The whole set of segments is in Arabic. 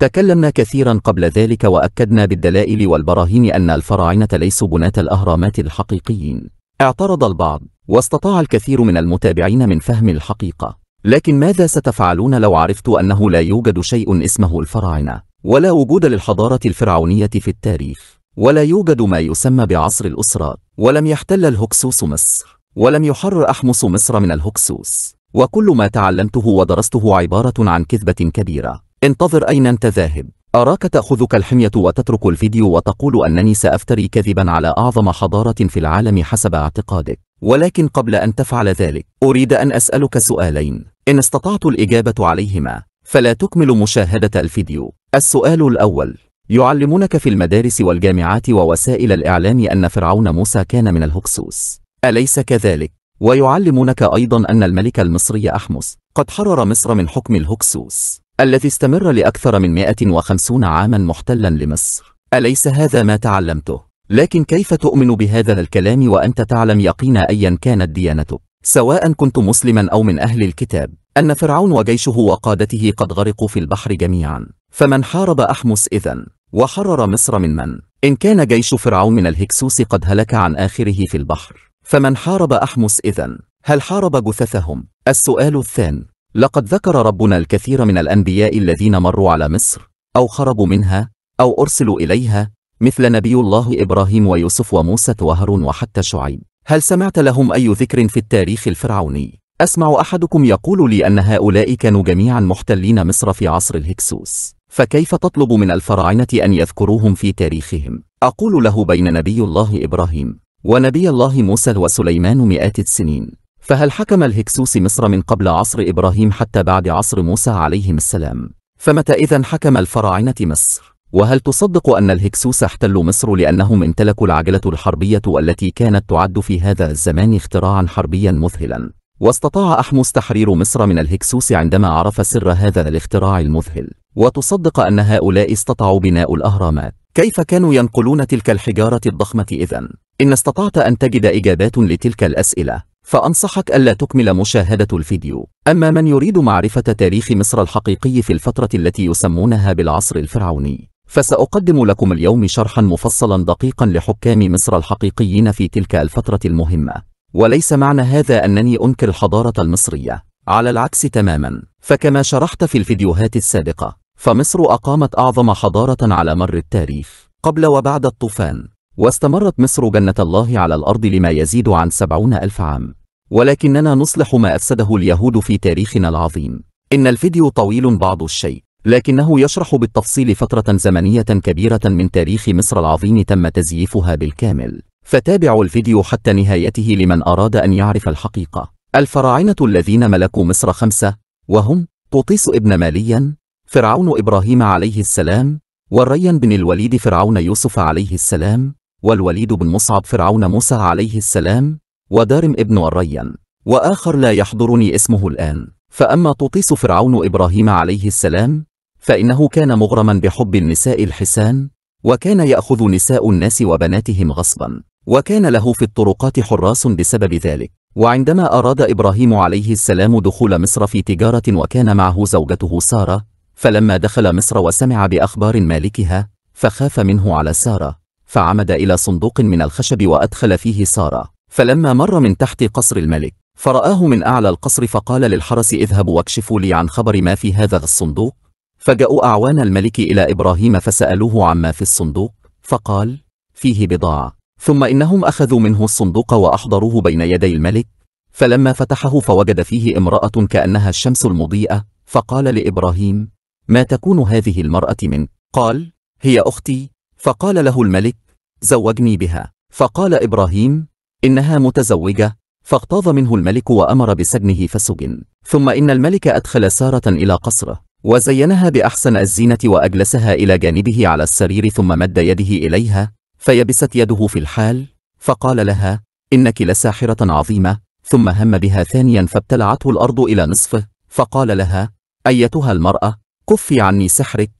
تكلمنا كثيرا قبل ذلك وأكدنا بالدلائل والبراهين أن الفراعنة ليسوا بناة الأهرامات الحقيقيين اعترض البعض واستطاع الكثير من المتابعين من فهم الحقيقة لكن ماذا ستفعلون لو عرفت أنه لا يوجد شيء اسمه الفراعنة ولا وجود للحضارة الفرعونية في التاريخ ولا يوجد ما يسمى بعصر الأسرات ولم يحتل الهكسوس مصر ولم يحرر أحمس مصر من الهكسوس وكل ما تعلمته ودرسته عبارة عن كذبة كبيرة انتظر أين أنت ذاهب أراك تأخذك الحمية وتترك الفيديو وتقول أنني سأفتري كذبا على أعظم حضارة في العالم حسب اعتقادك ولكن قبل أن تفعل ذلك أريد أن أسألك سؤالين إن استطعت الإجابة عليهما فلا تكمل مشاهدة الفيديو السؤال الأول يعلمونك في المدارس والجامعات ووسائل الإعلام أن فرعون موسى كان من الهكسوس أليس كذلك؟ ويعلمونك أيضا أن الملك المصري أحمس قد حرر مصر من حكم الهكسوس الذي استمر لأكثر من 150 عاما محتلا لمصر أليس هذا ما تعلمته؟ لكن كيف تؤمن بهذا الكلام وأنت تعلم يقينا أيا كانت ديانتك سواء كنت مسلما أو من أهل الكتاب أن فرعون وجيشه وقادته قد غرقوا في البحر جميعا فمن حارب أحمس إذن وحرر مصر من من إن كان جيش فرعون من الهكسوس قد هلك عن آخره في البحر فمن حارب أحمس إذن هل حارب جثثهم؟ السؤال الثاني لقد ذكر ربنا الكثير من الأنبياء الذين مروا على مصر أو خرجوا منها أو أرسلوا إليها مثل نبي الله إبراهيم ويوسف وموسى وهارون وحتى شعيب هل سمعت لهم أي ذكر في التاريخ الفرعوني؟ أسمع أحدكم يقول لي أن هؤلاء كانوا جميعا محتلين مصر في عصر الهكسوس فكيف تطلب من الفراعنة أن يذكروهم في تاريخهم؟ أقول له بين نبي الله إبراهيم ونبي الله موسى وسليمان مئات السنين فهل حكم الهكسوس مصر من قبل عصر إبراهيم حتى بعد عصر موسى عليهم السلام؟ فمتى إذا حكم الفراعنة مصر؟ وهل تصدق أن الهكسوس احتلوا مصر لأنهم امتلكوا العجلة الحربية التي كانت تعد في هذا الزمان اختراعا حربيا مذهلا؟ واستطاع أحمس تحرير مصر من الهكسوس عندما عرف سر هذا الاختراع المذهل وتصدق أن هؤلاء استطاعوا بناء الأهرامات كيف كانوا ينقلون تلك الحجارة الضخمة إذا؟ إن استطعت أن تجد إجابات لتلك الأسئلة فأنصحك ألا تكمل مشاهدة الفيديو أما من يريد معرفة تاريخ مصر الحقيقي في الفترة التي يسمونها بالعصر الفرعوني فسأقدم لكم اليوم شرحا مفصلا دقيقا لحكام مصر الحقيقيين في تلك الفترة المهمة وليس معنى هذا أنني أنكر الحضارة المصرية على العكس تماما فكما شرحت في الفيديوهات السابقة فمصر أقامت أعظم حضارة على مر التاريخ قبل وبعد الطوفان واستمرت مصر جنة الله على الأرض لما يزيد عن سبعون ألف عام ولكننا نصلح ما أفسده اليهود في تاريخنا العظيم إن الفيديو طويل بعض الشيء لكنه يشرح بالتفصيل فترة زمنية كبيرة من تاريخ مصر العظيم تم تزييفها بالكامل فتابعوا الفيديو حتى نهايته لمن أراد أن يعرف الحقيقة الفراعنة الذين ملكوا مصر خمسة وهم طوطيس ابن ماليا فرعون إبراهيم عليه السلام والريا بن الوليد فرعون يوسف عليه السلام والوليد بن مصعب فرعون موسى عليه السلام ودارم ابن الريان وآخر لا يحضرني اسمه الآن فأما تطيس فرعون إبراهيم عليه السلام فإنه كان مغرما بحب النساء الحسان وكان يأخذ نساء الناس وبناتهم غصبا وكان له في الطرقات حراس بسبب ذلك وعندما أراد إبراهيم عليه السلام دخول مصر في تجارة وكان معه زوجته سارة فلما دخل مصر وسمع بأخبار مالكها فخاف منه على سارة فعمد إلى صندوق من الخشب وأدخل فيه سارة فلما مر من تحت قصر الملك فرآه من أعلى القصر فقال للحرس اذهبوا واكشفوا لي عن خبر ما في هذا الصندوق فجاءوا أعوان الملك إلى إبراهيم فسألوه عما في الصندوق فقال فيه بضاعة ثم إنهم أخذوا منه الصندوق وأحضروه بين يدي الملك فلما فتحه فوجد فيه امرأة كأنها الشمس المضيئة فقال لإبراهيم ما تكون هذه المرأة من؟ قال هي أختي فقال له الملك زوجني بها فقال إبراهيم إنها متزوجة فاغتاظ منه الملك وأمر بسجنه فسجن ثم إن الملك أدخل سارة إلى قصره وزينها بأحسن الزينة وأجلسها إلى جانبه على السرير ثم مد يده إليها فيبست يده في الحال فقال لها إنك لساحرة عظيمة ثم هم بها ثانيا فابتلعته الأرض إلى نصفه فقال لها أيتها المرأة كفي عني سحرك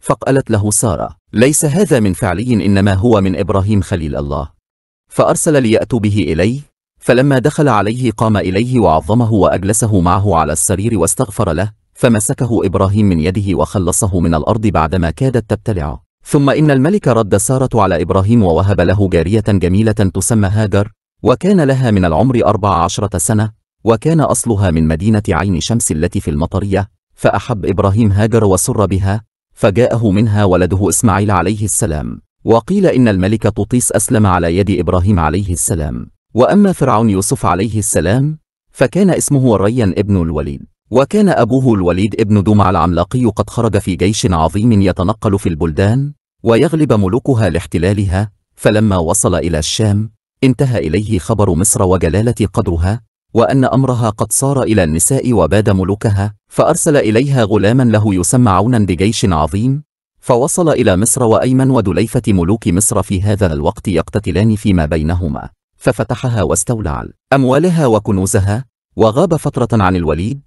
فقالت له سارة ليس هذا من فعلي إنما هو من إبراهيم خليل الله فأرسل ليأتوا به إليه فلما دخل عليه قام إليه وعظمه وأجلسه معه على السرير واستغفر له فمسكه إبراهيم من يده وخلصه من الأرض بعدما كادت تبتلع ثم إن الملك رد سارة على إبراهيم ووهب له جارية جميلة تسمى هاجر وكان لها من العمر أربع عشرة سنة وكان أصلها من مدينة عين شمس التي في المطرية فأحب إبراهيم هاجر وسر بها فجاءه منها ولده إسماعيل عليه السلام وقيل إن الملك طوطيس أسلم على يد إبراهيم عليه السلام وأما فرعون يوسف عليه السلام فكان اسمه ريا ابن الوليد وكان أبوه الوليد ابن دمع العملاقي قد خرج في جيش عظيم يتنقل في البلدان ويغلب ملوكها لاحتلالها فلما وصل إلى الشام انتهى إليه خبر مصر وجلالة قدرها وأن أمرها قد صار إلى النساء وباد ملوكها فأرسل إليها غلاما له يسمى عونا بجيش عظيم فوصل إلى مصر وأيمن ودليفة ملوك مصر في هذا الوقت يقتتلان فيما بينهما ففتحها واستولى أموالها وكنوزها وغاب فترة عن الوليد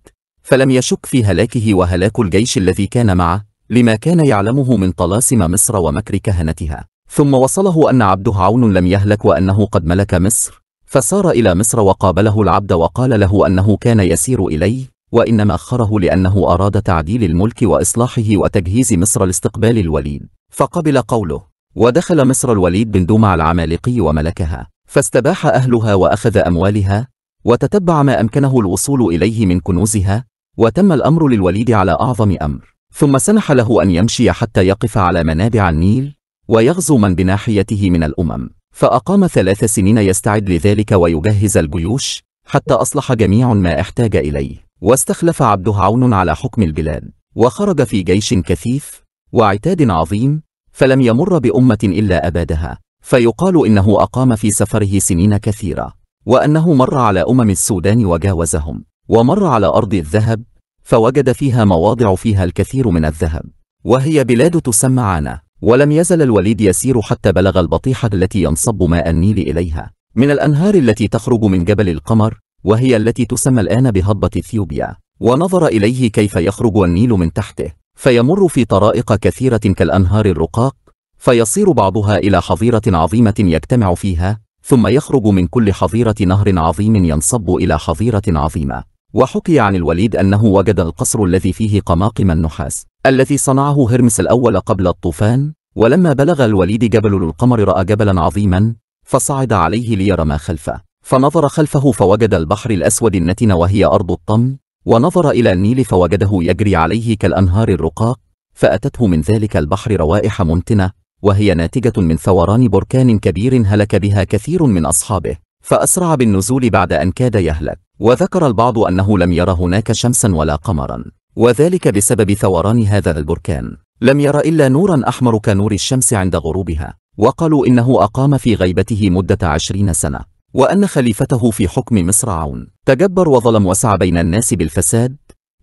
فلم يشك في هلاكه وهلاك الجيش الذي كان معه لما كان يعلمه من طلاسم مصر ومكر كهنتها ثم وصله أن عبده عون لم يهلك وأنه قد ملك مصر فسار إلى مصر وقابله العبد وقال له أنه كان يسير إليه وإنما أخره لأنه أراد تعديل الملك وإصلاحه وتجهيز مصر لاستقبال الوليد فقبل قوله ودخل مصر الوليد بن دمع العمالقي وملكها فاستباح أهلها وأخذ أموالها وتتبع ما أمكنه الوصول إليه من كنوزها وتم الأمر للوليد على أعظم أمر ثم سنح له أن يمشي حتى يقف على منابع النيل ويغزو من بناحيته من الأمم فأقام ثلاث سنين يستعد لذلك ويجهز الجيوش حتى أصلح جميع ما احتاج إليه واستخلف عبده عون على حكم البلاد وخرج في جيش كثيف وعتاد عظيم فلم يمر بأمة إلا أبادها فيقال إنه أقام في سفره سنين كثيرة وأنه مر على أمم السودان وجاوزهم ومر على أرض الذهب فوجد فيها مواضع فيها الكثير من الذهب وهي بلاد تسمى عانة ولم يزل الوليد يسير حتى بلغ البطيحة التي ينصب ماء النيل إليها من الأنهار التي تخرج من جبل القمر وهي التي تسمى الآن بهضبة إثيوبيا ونظر إليه كيف يخرج النيل من تحته فيمر في طرائق كثيرة كالأنهار الرقاق فيصير بعضها إلى حظيرة عظيمة يجتمع فيها ثم يخرج من كل حظيرة نهر عظيم ينصب إلى حظيرة عظيمة وحكي عن الوليد أنه وجد القصر الذي فيه قماقم النحاس الذي صنعه هرمس الأول قبل الطوفان ولما بلغ الوليد جبل القمر رأى جبلا عظيما فصعد عليه ليرى ما خلفه فنظر خلفه فوجد البحر الأسود النتن وهي أرض الطم ونظر إلى النيل فوجده يجري عليه كالأنهار الرقاق فأتته من ذلك البحر روائح منتنة وهي ناتجة من ثوران بركان كبير هلك بها كثير من أصحابه فأسرع بالنزول بعد أن كاد يهلك وذكر البعض أنه لم ير هناك شمسا ولا قمرا وذلك بسبب ثوران هذا البركان لم ير إلا نورا أحمر كنور الشمس عند غروبها وقالوا إنه أقام في غيبته مدة عشرين سنة وأن خليفته في حكم مصر عون تجبر وظلم وسعى بين الناس بالفساد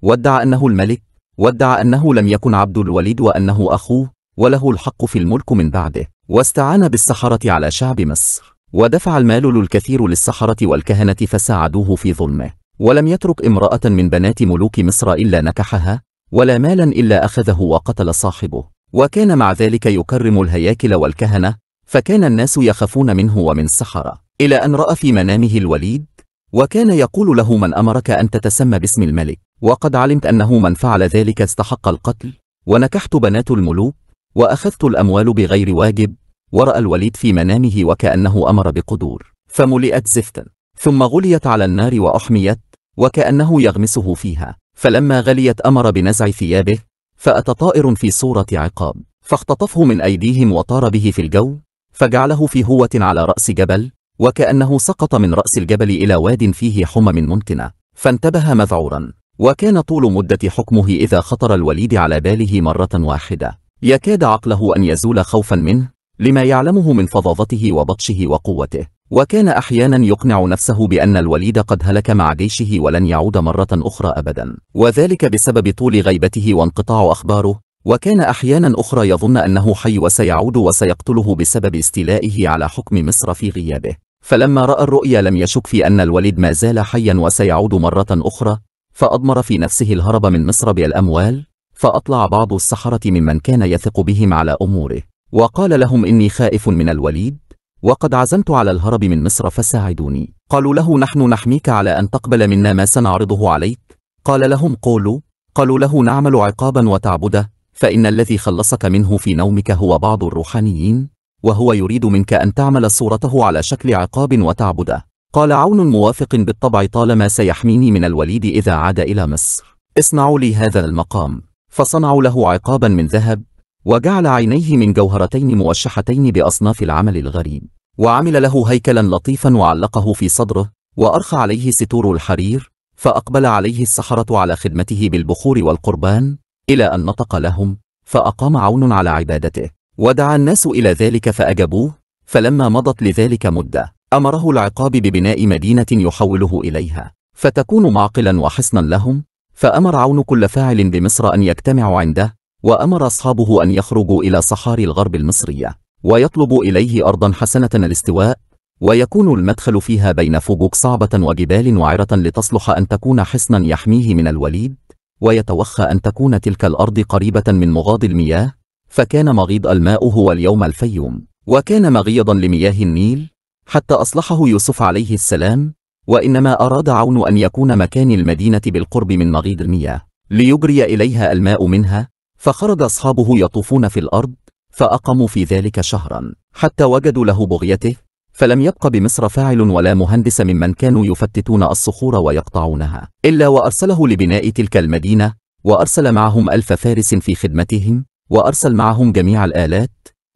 وادعى أنه الملك وادعى أنه لم يكن عبد الوليد وأنه أخوه وله الحق في الملك من بعده واستعان بالسحرة على شعب مصر ودفع المال الكثير للسحرة والكهنة فساعدوه في ظلمه ولم يترك امرأة من بنات ملوك مصر إلا نكحها ولا مالا إلا أخذه وقتل صاحبه وكان مع ذلك يكرم الهياكل والكهنة فكان الناس يخافون منه ومن السحرة إلى أن رأى في منامه الوليد وكان يقول له من أمرك أن تتسمى باسم الملك وقد علمت أنه من فعل ذلك استحق القتل ونكحت بنات الملوك وأخذت الأموال بغير واجب ورأى الوليد في منامه وكأنه أمر بقدور فملئت زفتا ثم غليت على النار وأحميت وكأنه يغمسه فيها فلما غليت أمر بنزع ثيابه فأتى طائر في صورة عقاب فاختطفه من أيديهم وطار به في الجو فجعله في هوة على رأس جبل وكأنه سقط من رأس الجبل إلى واد فيه حمم ممكنة فانتبه مذعورا وكان طول مدة حكمه إذا خطر الوليد على باله مرة واحدة يكاد عقله أن يزول خوفا منه لما يعلمه من فظاظته وبطشه وقوته وكان أحيانا يقنع نفسه بأن الوليد قد هلك مع جيشه ولن يعود مرة أخرى أبدا وذلك بسبب طول غيبته وانقطاع أخباره وكان أحيانا أخرى يظن أنه حي وسيعود وسيقتله بسبب استيلائه على حكم مصر في غيابه فلما رأى الرؤيا لم يشك في أن الوليد ما زال حيا وسيعود مرة أخرى فأضمر في نفسه الهرب من مصر بالأموال فأطلع بعض السحرة ممن كان يثق بهم على أموره وقال لهم إني خائف من الوليد وقد عزمت على الهرب من مصر فساعدوني قالوا له نحن نحميك على أن تقبل منا ما سنعرضه عليك قال لهم قولوا قالوا له نعمل عقابا وتعبده فإن الذي خلصك منه في نومك هو بعض الروحانيين وهو يريد منك أن تعمل صورته على شكل عقاب وتعبده قال عون موافق بالطبع طالما سيحميني من الوليد إذا عاد إلى مصر اصنعوا لي هذا المقام فصنعوا له عقابا من ذهب وجعل عينيه من جوهرتين موشحتين بأصناف العمل الغريب وعمل له هيكلا لطيفا وعلقه في صدره وأرخى عليه ستور الحرير فأقبل عليه السحرة على خدمته بالبخور والقربان إلى أن نطق لهم فأقام عون على عبادته ودعا الناس إلى ذلك فأجابوه فلما مضت لذلك مدة أمره العقاب ببناء مدينة يحوله إليها فتكون معقلا وحصنا لهم فأمر عون كل فاعل بمصر أن يجتمع عنده وأمر أصحابه أن يخرجوا إلى صحاري الغرب المصرية ويطلبوا إليه أرضا حسنة الاستواء ويكون المدخل فيها بين فجوك صعبة وجبال وعرة لتصلح أن تكون حصنا يحميه من الوليد ويتوخى أن تكون تلك الأرض قريبة من مغاض المياه فكان مغيض الماء هو اليوم الفيوم وكان مغيضا لمياه النيل حتى أصلحه يوسف عليه السلام وإنما أراد عون أن يكون مكان المدينة بالقرب من مغيض المياه ليجري إليها الماء منها فخرج أصحابه يطوفون في الأرض فأقموا في ذلك شهرا حتى وجدوا له بغيته فلم يبق بمصر فاعل ولا مهندس ممن كانوا يفتتون الصخور ويقطعونها إلا وأرسله لبناء تلك المدينة وأرسل معهم ألف فارس في خدمتهم وأرسل معهم جميع الآلات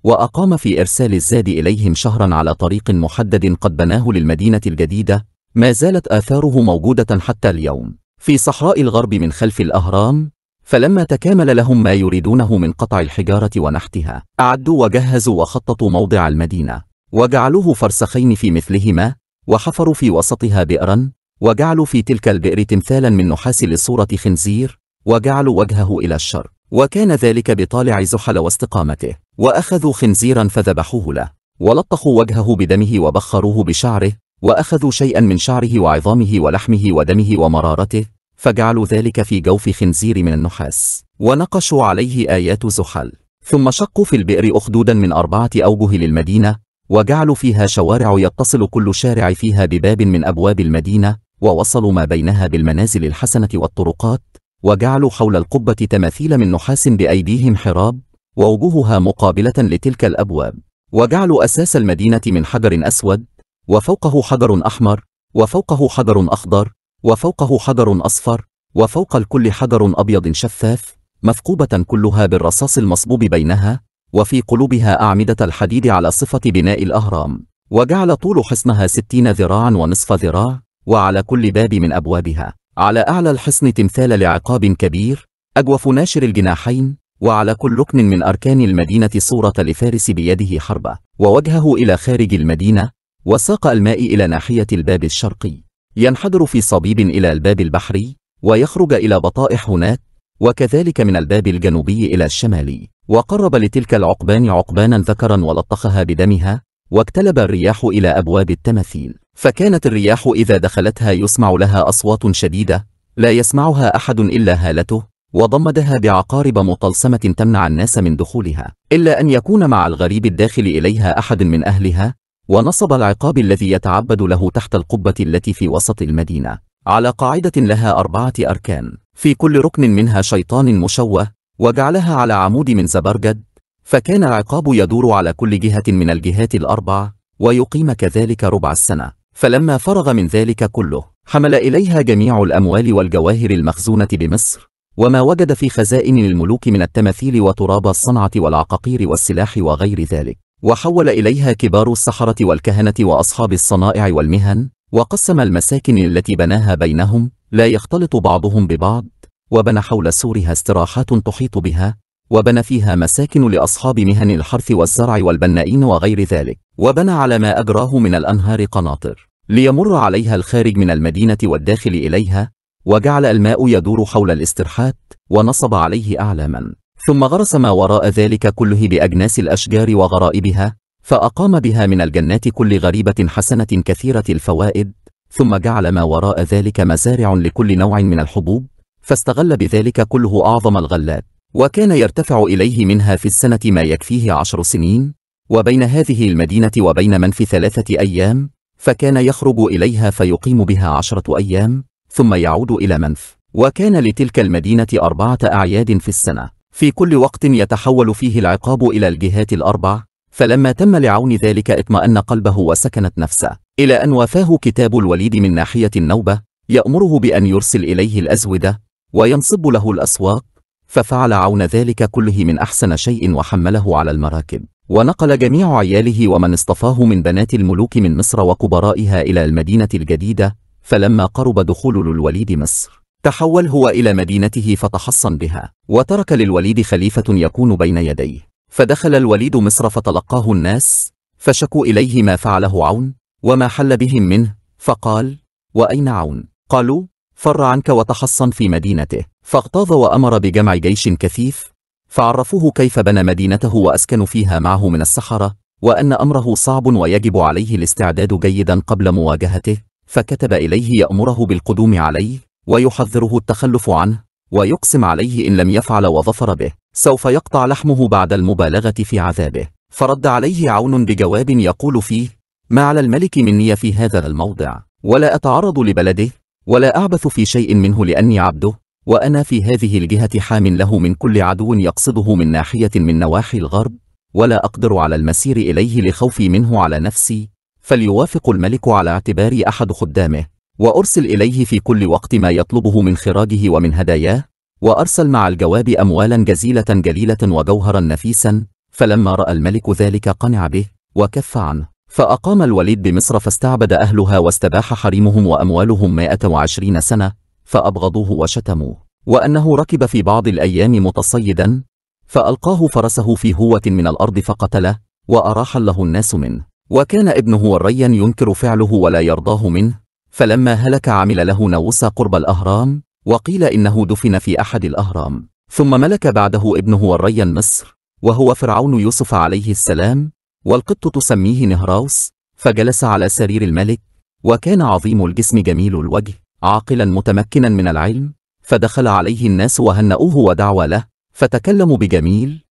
وأقام في إرسال الزاد إليهم شهرا على طريق محدد قد بناه للمدينة الجديدة ما زالت آثاره موجودة حتى اليوم في صحراء الغرب من خلف الأهرام فلما تكامل لهم ما يريدونه من قطع الحجارة ونحتها أعدوا وجهزوا وخططوا موضع المدينة وجعلوه فرسخين في مثلهما وحفروا في وسطها بئرا وجعلوا في تلك البئر تمثالا من نحاس لصورة خنزير وجعلوا وجهه إلى الشرق وكان ذلك بطالع زحل واستقامته وأخذوا خنزيرا فذبحوه له ولطخوا وجهه بدمه وبخروه بشعره وأخذوا شيئا من شعره وعظامه ولحمه ودمه ومرارته فجعلوا ذلك في جوف خنزير من النحاس ونقشوا عليه آيات زحل ثم شقوا في البئر أخدودا من أربعة أوجه للمدينة وجعلوا فيها شوارع يتصل كل شارع فيها بباب من أبواب المدينة ووصلوا ما بينها بالمنازل الحسنة والطرقات وجعلوا حول القبة تماثيل من نحاس بأيديهم حراب ووجوهها مقابلة لتلك الأبواب وجعلوا أساس المدينة من حجر أسود وفوقه حجر أحمر وفوقه حجر أخضر وفوقه حجر أصفر وفوق الكل حجر أبيض شفاف مثقوبة كلها بالرصاص المصبوب بينها وفي قلوبها أعمدة الحديد على صفة بناء الأهرام وجعل طول حصنها ستين ذراعا ونصف ذراع وعلى كل باب من أبوابها على أعلى الحصن تمثال لعقاب كبير أجوف ناشر الجناحين وعلى كل ركن من أركان المدينة صورة لفارس بيده حربة ووجهه إلى خارج المدينة وساق الماء إلى ناحية الباب الشرقي ينحدر في صبيب إلى الباب البحري ويخرج إلى بطائح هناك وكذلك من الباب الجنوبي إلى الشمالي وقرب لتلك العقبان عقبانا ذكرا ولطخها بدمها واكتلب الرياح إلى أبواب التماثيل فكانت الرياح إذا دخلتها يسمع لها أصوات شديدة لا يسمعها أحد إلا هالته وضمدها بعقارب مطلسمة تمنع الناس من دخولها إلا أن يكون مع الغريب الداخل إليها أحد من أهلها ونصب العقاب الذي يتعبد له تحت القبة التي في وسط المدينة على قاعدة لها أربعة أركان في كل ركن منها شيطان مشوه وجعلها على عمود من زبرجد فكان العقاب يدور على كل جهة من الجهات الأربع ويقيم كذلك ربع السنة فلما فرغ من ذلك كله حمل إليها جميع الأموال والجواهر المخزونة بمصر وما وجد في خزائن الملوك من التماثيل وتراب الصنعة والعقاقير والسلاح وغير ذلك وحول إليها كبار السحرة والكهنة وأصحاب الصنائع والمهن وقسم المساكن التي بناها بينهم لا يختلط بعضهم ببعض وبنى حول سورها استراحات تحيط بها وبنى فيها مساكن لأصحاب مهن الحرث والزرع والبنائين وغير ذلك وبنى على ما أجراه من الأنهار قناطر ليمر عليها الخارج من المدينة والداخل إليها وجعل الماء يدور حول الاسترحات ونصب عليه أعلاما ثم غرس ما وراء ذلك كله بأجناس الأشجار وغرائبها فأقام بها من الجنات كل غريبة حسنة كثيرة الفوائد ثم جعل ما وراء ذلك مزارع لكل نوع من الحبوب فاستغل بذلك كله أعظم الغلات وكان يرتفع إليه منها في السنة ما يكفيه عشر سنين وبين هذه المدينة وبين منف ثلاثة أيام فكان يخرج إليها فيقيم بها عشرة أيام ثم يعود إلى منف وكان لتلك المدينة أربعة أعياد في السنة في كل وقت يتحول فيه العقاب إلى الجهات الأربع فلما تم لعون ذلك اطمأن قلبه وسكنت نفسه إلى أن وافاه كتاب الوليد من ناحية النوبة يأمره بأن يرسل إليه الأزودة وينصب له الأسواق ففعل عون ذلك كله من أحسن شيء وحمله على المراكب ونقل جميع عياله ومن اصطفاه من بنات الملوك من مصر وكبرائها إلى المدينة الجديدة فلما قرب دخول للوليد مصر تحول هو إلى مدينته فتحصن بها وترك للوليد خليفة يكون بين يديه فدخل الوليد مصر فتلقاه الناس فشكوا إليه ما فعله عون وما حل بهم منه فقال وأين عون؟ قالوا فر عنك وتحصن في مدينته فاغتاظ وأمر بجمع جيش كثيف فعرفوه كيف بنى مدينته وأسكنوا فيها معه من السحرة وأن أمره صعب ويجب عليه الاستعداد جيدا قبل مواجهته فكتب إليه يأمره بالقدوم عليه ويحذره التخلف عنه ويقسم عليه إن لم يفعل وظفر به سوف يقطع لحمه بعد المبالغة في عذابه فرد عليه عون بجواب يقول فيه ما على الملك مني في هذا الموضع ولا أتعرض لبلده ولا أعبث في شيء منه لأني عبده وأنا في هذه الجهة حام له من كل عدو يقصده من ناحية من نواحي الغرب ولا أقدر على المسير إليه لخوفي منه على نفسي فليوافق الملك على اعتباري أحد خدامه وأرسل إليه في كل وقت ما يطلبه من خراجه ومن هداياه وأرسل مع الجواب أموالا جزيلة جليلة وجوهرا نفيسا فلما رأى الملك ذلك قنع به وكف عنه فأقام الوليد بمصر فاستعبد أهلها واستباح حريمهم وأموالهم 120 سنة فأبغضوه وشتموه وأنه ركب في بعض الأيام متصيدا فألقاه فرسه في هوة من الأرض فقتله وأراح له الناس منه وكان ابنه وريا ينكر فعله ولا يرضاه منه فلما هلك عمل له نوسى قرب الأهرام وقيل إنه دفن في أحد الأهرام ثم ملك بعده ابنه وريا مصر وهو فرعون يوسف عليه السلام والقط تسميه نهراوس فجلس على سرير الملك وكان عظيم الجسم جميل الوجه عاقلا متمكنا من العلم فدخل عليه الناس وهنؤوه ودعوا له فتكلموا بجميل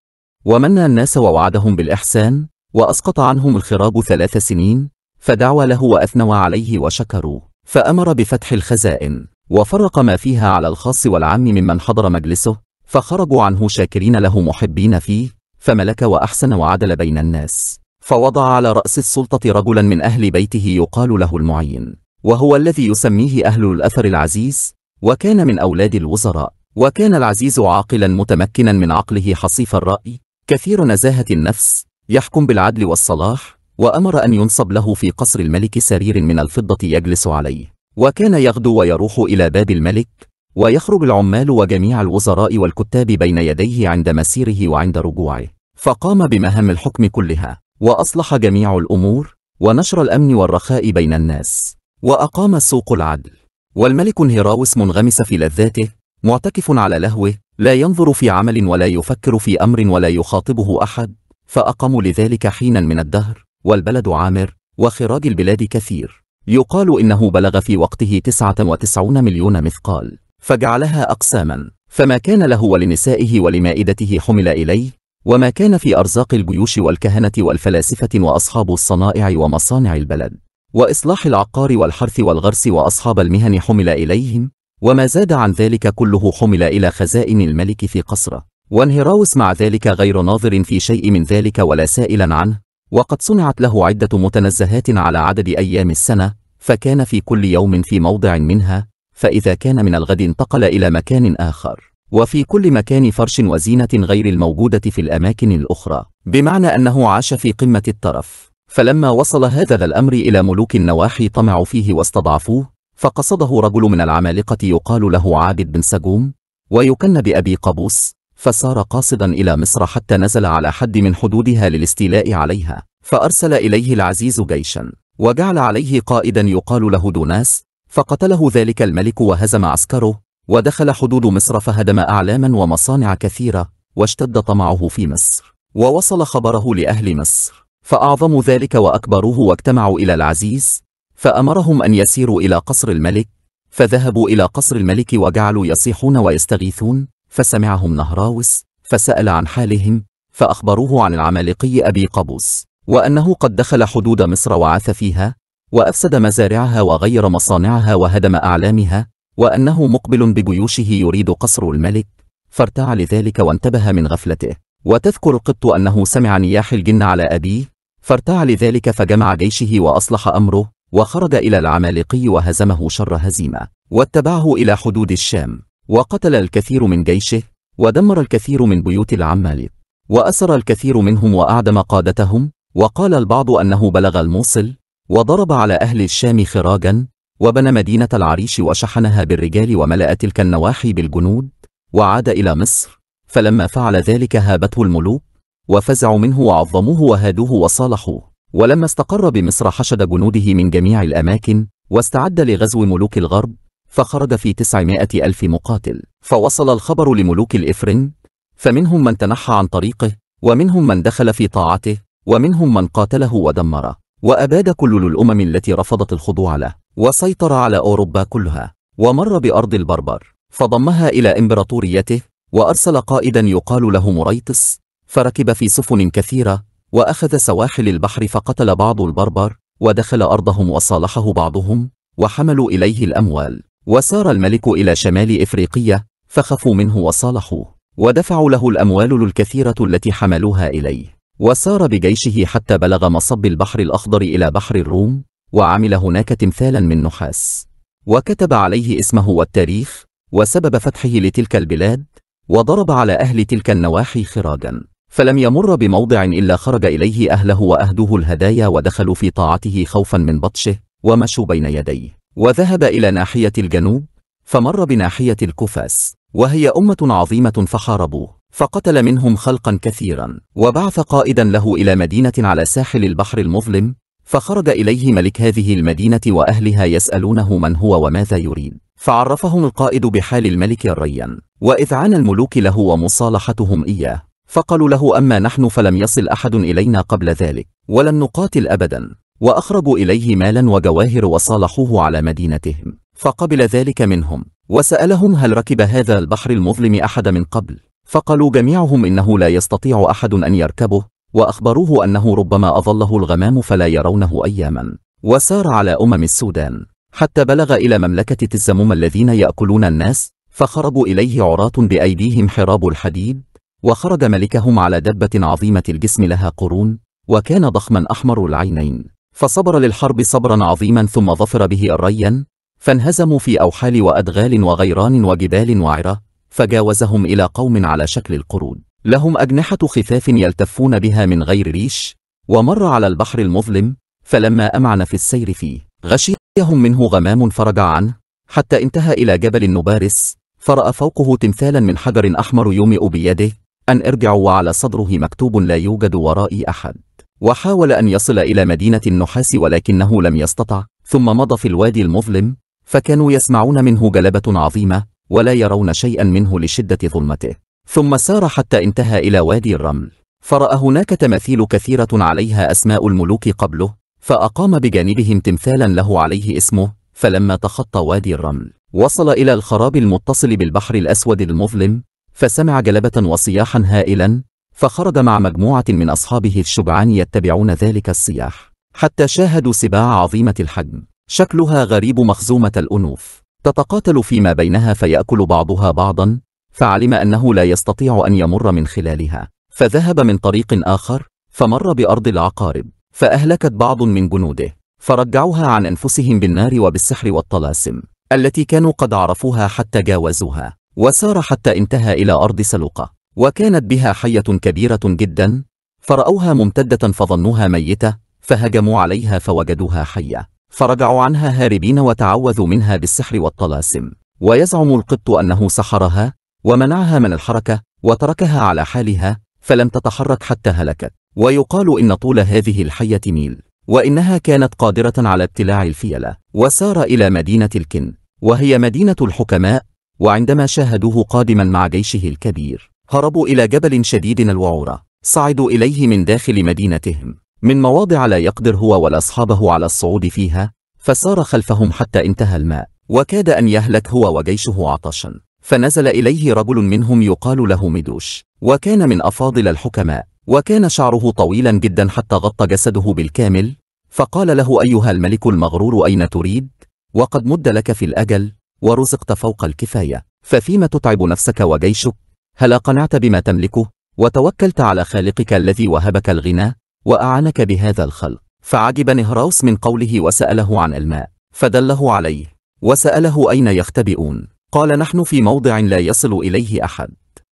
ومنى الناس ووعدهم بالإحسان وأسقط عنهم الخراب ثلاث سنين فدعوا له وأثنوا عليه وشكروه فأمر بفتح الخزائن وفرق ما فيها على الخاص والعام ممن حضر مجلسه فخرجوا عنه شاكرين له محبين فيه فملك وأحسن وعدل بين الناس فوضع على رأس السلطة رجلا من أهل بيته يقال له المعين وهو الذي يسميه أهل الأثر العزيز وكان من أولاد الوزراء وكان العزيز عاقلا متمكنا من عقله حصيف الرأي كثير نزاهة النفس يحكم بالعدل والصلاح وأمر أن ينصب له في قصر الملك سرير من الفضة يجلس عليه وكان يغدو ويروح إلى باب الملك ويخرج العمال وجميع الوزراء والكتاب بين يديه عند مسيره وعند رجوعه فقام بمهام الحكم كلها وأصلح جميع الأمور ونشر الأمن والرخاء بين الناس وأقام السوق العدل والملك هيراوس منغمس في لذاته معتكف على لهوه لا ينظر في عمل ولا يفكر في أمر ولا يخاطبه أحد فأقاموا لذلك حينا من الدهر والبلد عامر وخراج البلاد كثير يقال إنه بلغ في وقته 99 مليون مثقال فجعلها أقساما فما كان له ولنسائه ولمائدته حمل إليه وما كان في أرزاق الجيوش والكهنة والفلاسفة وأصحاب الصنائع ومصانع البلد وإصلاح العقار والحرث والغرس وأصحاب المهن حمل إليهم وما زاد عن ذلك كله حمل إلى خزائن الملك في قصره وانهراوس مع ذلك غير ناظر في شيء من ذلك ولا سائلا عنه وقد صنعت له عدة متنزهات على عدد أيام السنة فكان في كل يوم في موضع منها فإذا كان من الغد انتقل إلى مكان آخر وفي كل مكان فرش وزينة غير الموجودة في الأماكن الأخرى بمعنى أنه عاش في قمة الترف فلما وصل هذا الأمر إلى ملوك النواحي طمعوا فيه واستضعفوه فقصده رجل من العمالقة يقال له عابد بن سجوم ويكن بأبي قابوس فسار قاصدا إلى مصر حتى نزل على حد من حدودها للاستيلاء عليها فأرسل إليه العزيز جيشا وجعل عليه قائدا يقال له دوناس فقتله ذلك الملك وهزم عسكره ودخل حدود مصر فهدم أعلاما ومصانع كثيرة واشتد طمعه في مصر ووصل خبره لأهل مصر فأعظموا ذلك وأكبروه واجتمعوا إلى العزيز فأمرهم أن يسيروا إلى قصر الملك فذهبوا إلى قصر الملك وجعلوا يصيحون ويستغيثون فسمعهم نهراوس فسأل عن حالهم فأخبروه عن العمالقي أبي قبوس وأنه قد دخل حدود مصر وعاث فيها وأفسد مزارعها وغير مصانعها وهدم أعلامها وأنه مقبل بجيوشه يريد قصر الملك فارتع لذلك وانتبه من غفلته وتذكر القط أنه سمع نياح الجن على أبيه فارتع لذلك فجمع جيشه وأصلح أمره وخرج إلى العمالقي وهزمه شر هزيمة واتبعه إلى حدود الشام وقتل الكثير من جيشه ودمر الكثير من بيوت العمالق وأسر الكثير منهم وأعدم قادتهم وقال البعض أنه بلغ الموصل وضرب على أهل الشام خراجا وبنى مدينة العريش وشحنها بالرجال وملأ تلك النواحي بالجنود وعاد إلى مصر فلما فعل ذلك هابته الملوك وفزعوا منه وعظموه وهادوه وصالحوه ولما استقر بمصر حشد جنوده من جميع الأماكن واستعد لغزو ملوك الغرب فخرج في تسعمائة ألف مقاتل فوصل الخبر لملوك الإفرن فمنهم من تنحى عن طريقه ومنهم من دخل في طاعته ومنهم من قاتله ودمره وأباد كل الأمم التي رفضت الخضوع له وسيطر على أوروبا كلها ومر بأرض البربر فضمها إلى إمبراطوريته وأرسل قائدا يقال له مريطس فركب في سفن كثيرة وأخذ سواحل البحر فقتل بعض البربر ودخل أرضهم وصالحه بعضهم وحملوا إليه الأموال وسار الملك إلى شمال إفريقية فخفوا منه وصالحوه ودفعوا له الأموال الكثيرة التي حملوها إليه وسار بجيشه حتى بلغ مصب البحر الأخضر إلى بحر الروم وعمل هناك تمثالا من نحاس وكتب عليه اسمه والتاريخ وسبب فتحه لتلك البلاد وضرب على أهل تلك النواحي خراجا فلم يمر بموضع إلا خرج إليه أهله وأهده الهدايا ودخلوا في طاعته خوفا من بطشه ومشوا بين يديه وذهب إلى ناحية الجنوب فمر بناحية الكفاس وهي أمة عظيمة فحاربوه فقتل منهم خلقا كثيرا وبعث قائدا له إلى مدينة على ساحل البحر المظلم فخرج إليه ملك هذه المدينة وأهلها يسألونه من هو وماذا يريد فعرفهم القائد بحال الملك الريا وإذعان الملوك له ومصالحتهم إياه فقالوا له أما نحن فلم يصل أحد إلينا قبل ذلك ولن نقاتل أبدا وأخرجوا إليه مالا وجواهر وصالحوه على مدينتهم فقبل ذلك منهم وسألهم هل ركب هذا البحر المظلم أحد من قبل فقالوا جميعهم إنه لا يستطيع أحد أن يركبه وأخبروه أنه ربما أظله الغمام فلا يرونه أياما وسار على أمم السودان حتى بلغ إلى مملكة الزموم الذين يأكلون الناس فخربوا إليه عراة بأيديهم حراب الحديد وخرج ملكهم على دبة عظيمة الجسم لها قرون وكان ضخما أحمر العينين فصبر للحرب صبرا عظيما ثم ظفر به الريا فانهزموا في أوحال وأدغال وغيران وجبال وعرة فجاوزهم إلى قوم على شكل القرود لهم أجنحة خفاف يلتفون بها من غير ريش ومر على البحر المظلم فلما أمعن في السير فيه غشيهم منه غمام فرجع عنه حتى انتهى إلى جبل نبارس فرأى فوقه تمثالا من حجر أحمر يومئ بيده أن ارجعوا وعلى صدره مكتوب لا يوجد ورائي أحد وحاول أن يصل إلى مدينة النحاس ولكنه لم يستطع ثم مضى في الوادي المظلم فكانوا يسمعون منه جلبة عظيمة ولا يرون شيئا منه لشدة ظلمته ثم سار حتى انتهى إلى وادي الرمل فرأى هناك تماثيل كثيرة عليها أسماء الملوك قبله فأقام بجانبهم تمثالا له عليه اسمه فلما تخطى وادي الرمل وصل إلى الخراب المتصل بالبحر الأسود المظلم فسمع جلبة وصياحا هائلا فخرج مع مجموعة من أصحابه الشبعان يتبعون ذلك الصياح حتى شاهدوا سباع عظيمة الحجم شكلها غريب مخزومة الأنوف تتقاتل فيما بينها فيأكل بعضها بعضا فعلم أنه لا يستطيع أن يمر من خلالها فذهب من طريق آخر فمر بأرض العقارب فأهلكت بعض من جنوده فرجعوها عن أنفسهم بالنار وبالسحر والطلاسم التي كانوا قد عرفوها حتى جاوزوها وسار حتى انتهى إلى أرض سلوقة وكانت بها حية كبيرة جدا فرأوها ممتدة فظنوها ميتة فهجموا عليها فوجدوها حية فرجعوا عنها هاربين وتعوذوا منها بالسحر والطلاسم ويزعم القبط أنه سحرها ومنعها من الحركة وتركها على حالها فلم تتحرك حتى هلكت ويقال إن طول هذه الحية ميل وإنها كانت قادرة على ابتلاع الفيلة وسار إلى مدينة الكن وهي مدينة الحكماء وعندما شاهدوه قادما مع جيشه الكبير هربوا إلى جبل شديد الوعورة صعدوا إليه من داخل مدينتهم من مواضع لا يقدر هو ولا أصحابه على الصعود فيها فسار خلفهم حتى انتهى الماء وكاد أن يهلك هو وجيشه عطشا فنزل إليه رجل منهم يقال له مدوش وكان من أفاضل الحكماء وكان شعره طويلا جدا حتى غطى جسده بالكامل فقال له أيها الملك المغرور أين تريد وقد مد لك في الأجل ورزقت فوق الكفاية ففيما تتعب نفسك وجيشك هل قنعت بما تملكه وتوكلت على خالقك الذي وهبك الغنى وأعانك بهذا الخلق فعجب نهراوس من قوله وسأله عن الماء فدله عليه وسأله أين يختبئون قال نحن في موضع لا يصل إليه أحد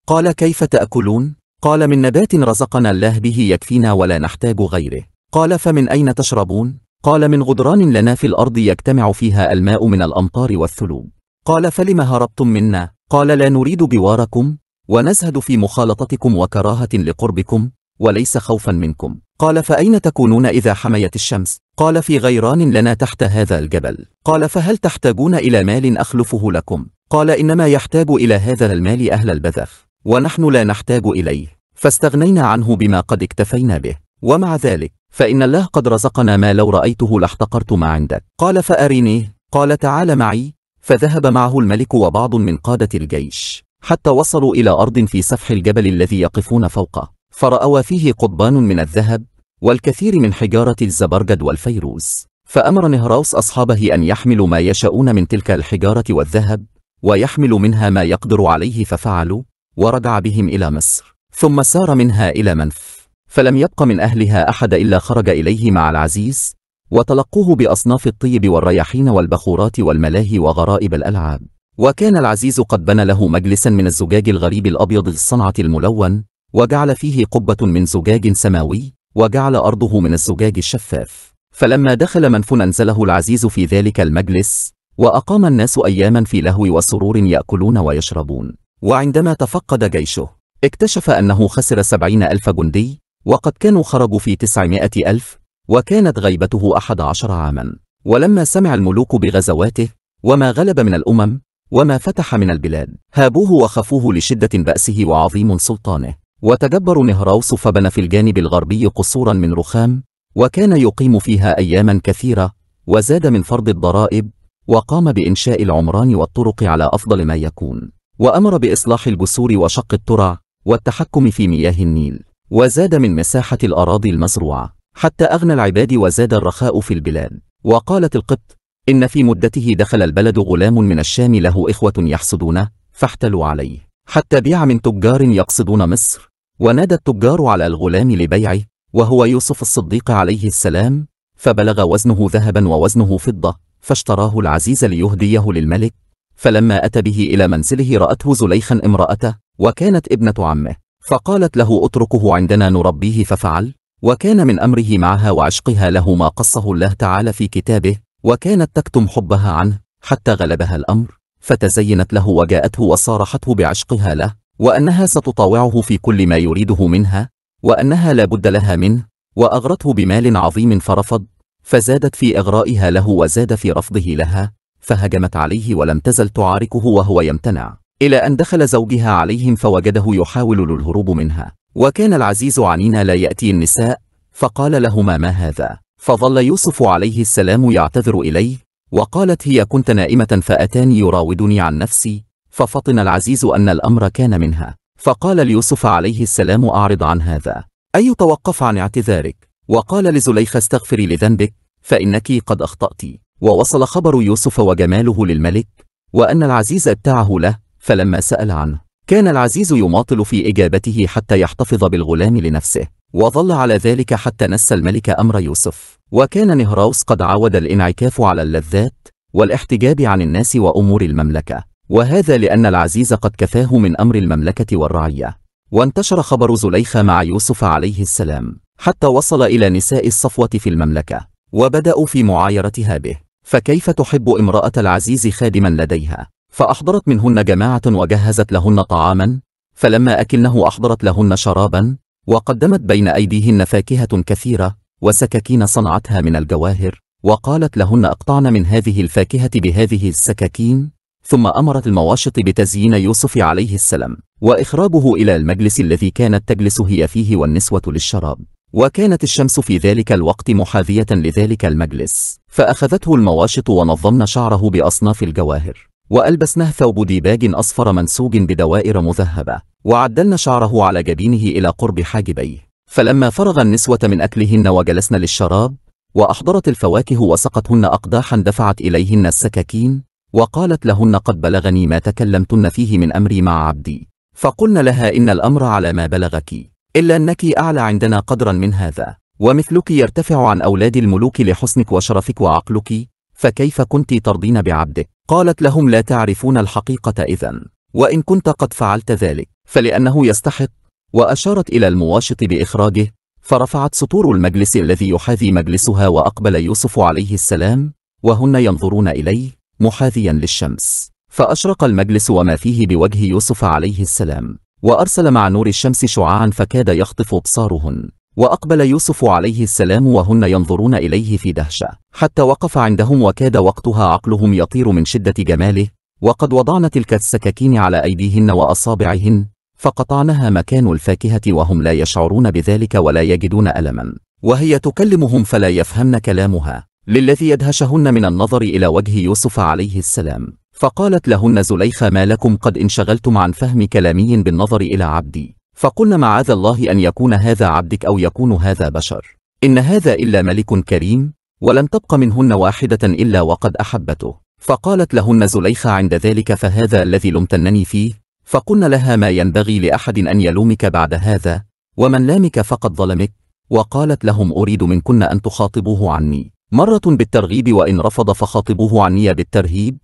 قال كيف تأكلون؟ قال من نبات رزقنا الله به يكفينا ولا نحتاج غيره قال فمن أين تشربون؟ قال من غدران لنا في الأرض يجتمع فيها الماء من الأمطار والثلوب قال فلم هربتم منا؟ قال لا نريد بواركم ونزهد في مخالطتكم وكراهة لقربكم وليس خوفا منكم قال فأين تكونون إذا حميت الشمس؟ قال في غيران لنا تحت هذا الجبل قال فهل تحتاجون إلى مال أخلفه لكم؟ قال إنما يحتاج إلى هذا المال أهل البذخ ونحن لا نحتاج إليه فاستغنينا عنه بما قد اكتفينا به ومع ذلك فإن الله قد رزقنا ما لو رأيته لاحتقرت ما عندك قال فأريني قال تعال معي فذهب معه الملك وبعض من قادة الجيش حتى وصلوا إلى أرض في سفح الجبل الذي يقفون فوقه فرأوا فيه قضبان من الذهب والكثير من حجارة الزبرجد والفيروز فأمر نهراوس أصحابه أن يحملوا ما يشاءون من تلك الحجارة والذهب ويحمل منها ما يقدر عليه ففعلوا ورجع بهم إلى مصر ثم سار منها إلى منف فلم يبق من أهلها أحد إلا خرج إليه مع العزيز وتلقوه بأصناف الطيب والرياحين والبخورات والملاهي وغرائب الألعاب وكان العزيز قد بنى له مجلسا من الزجاج الغريب الأبيض الصنعة الملون وجعل فيه قبة من زجاج سماوي وجعل أرضه من الزجاج الشفاف فلما دخل منف أنزله العزيز في ذلك المجلس وأقام الناس أياما في لهو وسرور يأكلون ويشربون وعندما تفقد جيشه اكتشف أنه خسر سبعين ألف جندي وقد كانوا خرجوا في تسعمائة ألف وكانت غيبته أحد عشر عاما ولما سمع الملوك بغزواته وما غلب من الأمم وما فتح من البلاد هابوه وخفوه لشدة بأسه وعظيم سلطانه وتجبر نهراوس فبنى في الجانب الغربي قصورا من رخام وكان يقيم فيها أياما كثيرة وزاد من فرض الضرائب وقام بإنشاء العمران والطرق على أفضل ما يكون وأمر بإصلاح الجسور وشق الترع والتحكم في مياه النيل وزاد من مساحة الأراضي المزروعة حتى أغنى العباد وزاد الرخاء في البلاد وقالت القبط إن في مدته دخل البلد غلام من الشام له إخوة يحسدونه فاحتلوا عليه حتى بيع من تجار يقصدون مصر ونادى التجار على الغلام لبيعه وهو يوسف الصديق عليه السلام فبلغ وزنه ذهبا ووزنه فضة فاشتراه العزيز ليهديه للملك فلما أتى به إلى منزله رأته زليخا امرأته وكانت ابنة عمه فقالت له أتركه عندنا نربيه ففعل وكان من أمره معها وعشقها له ما قصه الله تعالى في كتابه وكانت تكتم حبها عنه حتى غلبها الأمر فتزينت له وجاءته وصارحته بعشقها له وأنها ستطاوعه في كل ما يريده منها وأنها لا بد لها منه وأغرته بمال عظيم فرفض فزادت في إغرائها له وزاد في رفضه لها فهجمت عليه ولم تزل تعاركه وهو يمتنع إلى أن دخل زوجها عليهم فوجده يحاول الهروب منها وكان العزيز عنينا لا يأتي النساء فقال لهما ما هذا فظل يوسف عليه السلام يعتذر إليه وقالت هي كنت نائمة فأتاني يراودني عن نفسي ففطن العزيز أن الأمر كان منها فقال ليوسف عليه السلام أعرض عن هذا أي توقف عن اعتذارك وقال لزليخة استغفري لذنبك فإنك قد أخطأت ووصل خبر يوسف وجماله للملك وأن العزيز ابتاعه له فلما سأل عنه كان العزيز يماطل في إجابته حتى يحتفظ بالغلام لنفسه وظل على ذلك حتى نسى الملك أمر يوسف وكان نهراوس قد عود الانعكاف على اللذات والاحتجاب عن الناس وأمور المملكة وهذا لأن العزيز قد كفاه من أمر المملكة والرعية وانتشر خبر زليخة مع يوسف عليه السلام حتى وصل إلى نساء الصفوة في المملكة وبدأوا في معايرتها به فكيف تحب امرأة العزيز خادما لديها فأحضرت منهن جماعة وجهزت لهن طعاما فلما أكلنه أحضرت لهن شرابا وقدمت بين أيديهن فاكهة كثيرة وسكاكين صنعتها من الجواهر وقالت لهن اقطعن من هذه الفاكهة بهذه السكاكين ثم أمرت المواشط بتزيين يوسف عليه السلام وإخرابه إلى المجلس الذي كانت تجلس هي فيه والنسوة للشراب وكانت الشمس في ذلك الوقت محاذية لذلك المجلس فأخذته المواشط ونظمنا شعره بأصناف الجواهر وألبسناه ثوب ديباج أصفر منسوج بدوائر مذهبة وعدلنا شعره على جبينه إلى قرب حاجبيه فلما فرغ النسوة من أكلهن وجلسن للشراب وأحضرت الفواكه وسقتهن أقداحا دفعت إليهن السكاكين وقالت لهن قد بلغني ما تكلمتن فيه من أمري مع عبدي فقلن لها إن الأمر على ما بلغك إلا أنك أعلى عندنا قدرا من هذا ومثلك يرتفع عن أولاد الملوك لحسنك وشرفك وعقلك فكيف كنت ترضين بعبدك قالت لهم لا تعرفون الحقيقة إذا وإن كنت قد فعلت ذلك فلأنه يستحق وأشارت إلى المواشط بإخراجه فرفعت سطور المجلس الذي يحاذي مجلسها وأقبل يوسف عليه السلام وهن ينظرون إليه محاذيا للشمس فأشرق المجلس وما فيه بوجه يوسف عليه السلام وأرسل مع نور الشمس شعاعا فكاد يخطف أبصارهن وأقبل يوسف عليه السلام وهن ينظرون إليه في دهشة حتى وقف عندهم وكاد وقتها عقلهم يطير من شدة جماله وقد وضعن تلك السكاكين على أيديهن وأصابعهن فقطعنها مكان الفاكهة وهم لا يشعرون بذلك ولا يجدون ألما وهي تكلمهم فلا يفهمن كلامها للذي يدهشهن من النظر إلى وجه يوسف عليه السلام فقالت لهن زليخة ما لكم قد انشغلتم عن فهم كلامي بالنظر إلى عبدي فقلنا معاذ الله أن يكون هذا عبدك أو يكون هذا بشر إن هذا إلا ملك كريم ولم تبق منهن واحدة إلا وقد أحبته فقالت لهن زليخة عند ذلك فهذا الذي لمتنني فيه فقلنا لها ما ينبغي لأحد أن يلومك بعد هذا ومن لامك فقد ظلمك وقالت لهم أريد منكن أن تخاطبوه عني مرة بالترغيب وإن رفض فخاطبوه عني بالترهيب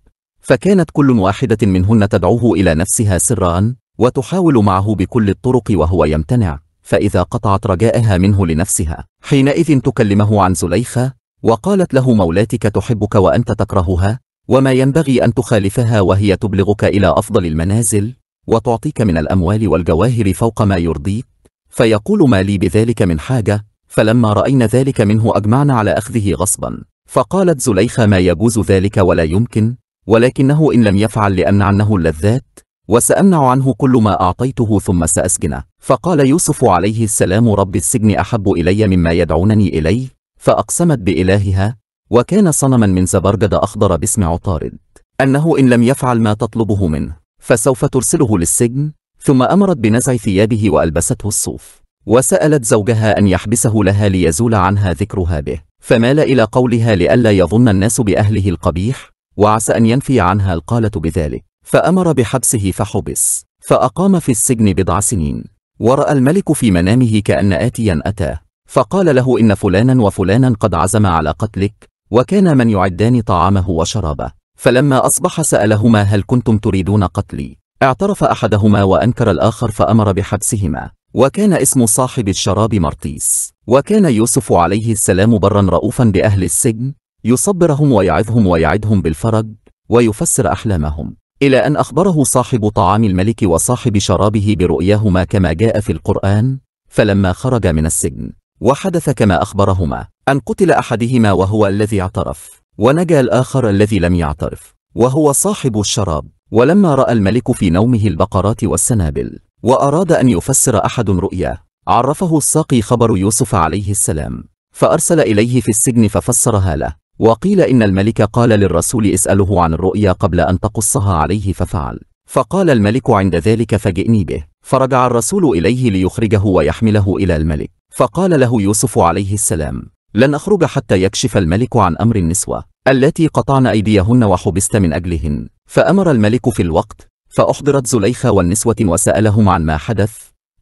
فكانت كل واحدة منهن تدعوه إلى نفسها سرا وتحاول معه بكل الطرق وهو يمتنع فإذا قطعت رجاءها منه لنفسها حينئذ تكلمه عن زليخة وقالت له مولاتك تحبك وأنت تكرهها وما ينبغي أن تخالفها وهي تبلغك إلى أفضل المنازل وتعطيك من الأموال والجواهر فوق ما يرضيك فيقول ما لي بذلك من حاجة فلما رأينا ذلك منه أجمعنا على أخذه غصبا فقالت زليخة ما يجوز ذلك ولا يمكن ولكنه إن لم يفعل لأن عنه اللذات وسأمنع عنه كل ما أعطيته ثم سأسجنه فقال يوسف عليه السلام رب السجن أحب إلي مما يدعونني إليه فأقسمت بإلهها وكان صنما من زبرجد أخضر باسم عطارد أنه إن لم يفعل ما تطلبه منه فسوف ترسله للسجن ثم أمرت بنزع ثيابه وألبسته الصوف وسألت زوجها أن يحبسه لها ليزول عنها ذكرها به فمال إلى قولها لئلا يظن الناس بأهله القبيح وعسى أن ينفي عنها القالة بذلك فأمر بحبسه فحبس فأقام في السجن بضع سنين ورأى الملك في منامه كأن آتيا أتاه فقال له إن فلانا وفلانا قد عزم على قتلك وكان من يعدان طعامه وشرابه فلما أصبح سألهما هل كنتم تريدون قتلي اعترف أحدهما وأنكر الآخر فأمر بحبسهما وكان اسم صاحب الشراب مرتيس وكان يوسف عليه السلام برا رؤوفا بأهل السجن يصبرهم ويعظهم ويعدهم بالفرج ويفسر أحلامهم إلى أن أخبره صاحب طعام الملك وصاحب شرابه برؤياهما كما جاء في القرآن فلما خرج من السجن وحدث كما أخبرهما أن قتل أحدهما وهو الذي اعترف ونجا الآخر الذي لم يعترف وهو صاحب الشراب ولما رأى الملك في نومه البقرات والسنابل وأراد أن يفسر أحد رؤياه عرفه الساقي خبر يوسف عليه السلام فأرسل إليه في السجن ففسرها له وقيل إن الملك قال للرسول اسأله عن الرؤيا قبل أن تقصها عليه ففعل فقال الملك عند ذلك فجئني به فرجع الرسول إليه ليخرجه ويحمله إلى الملك فقال له يوسف عليه السلام لن أخرج حتى يكشف الملك عن أمر النسوة التي قطعن أيديهن وحبست من أجلهن فأمر الملك في الوقت فأحضرت زليخة والنسوة وسألهم عن ما حدث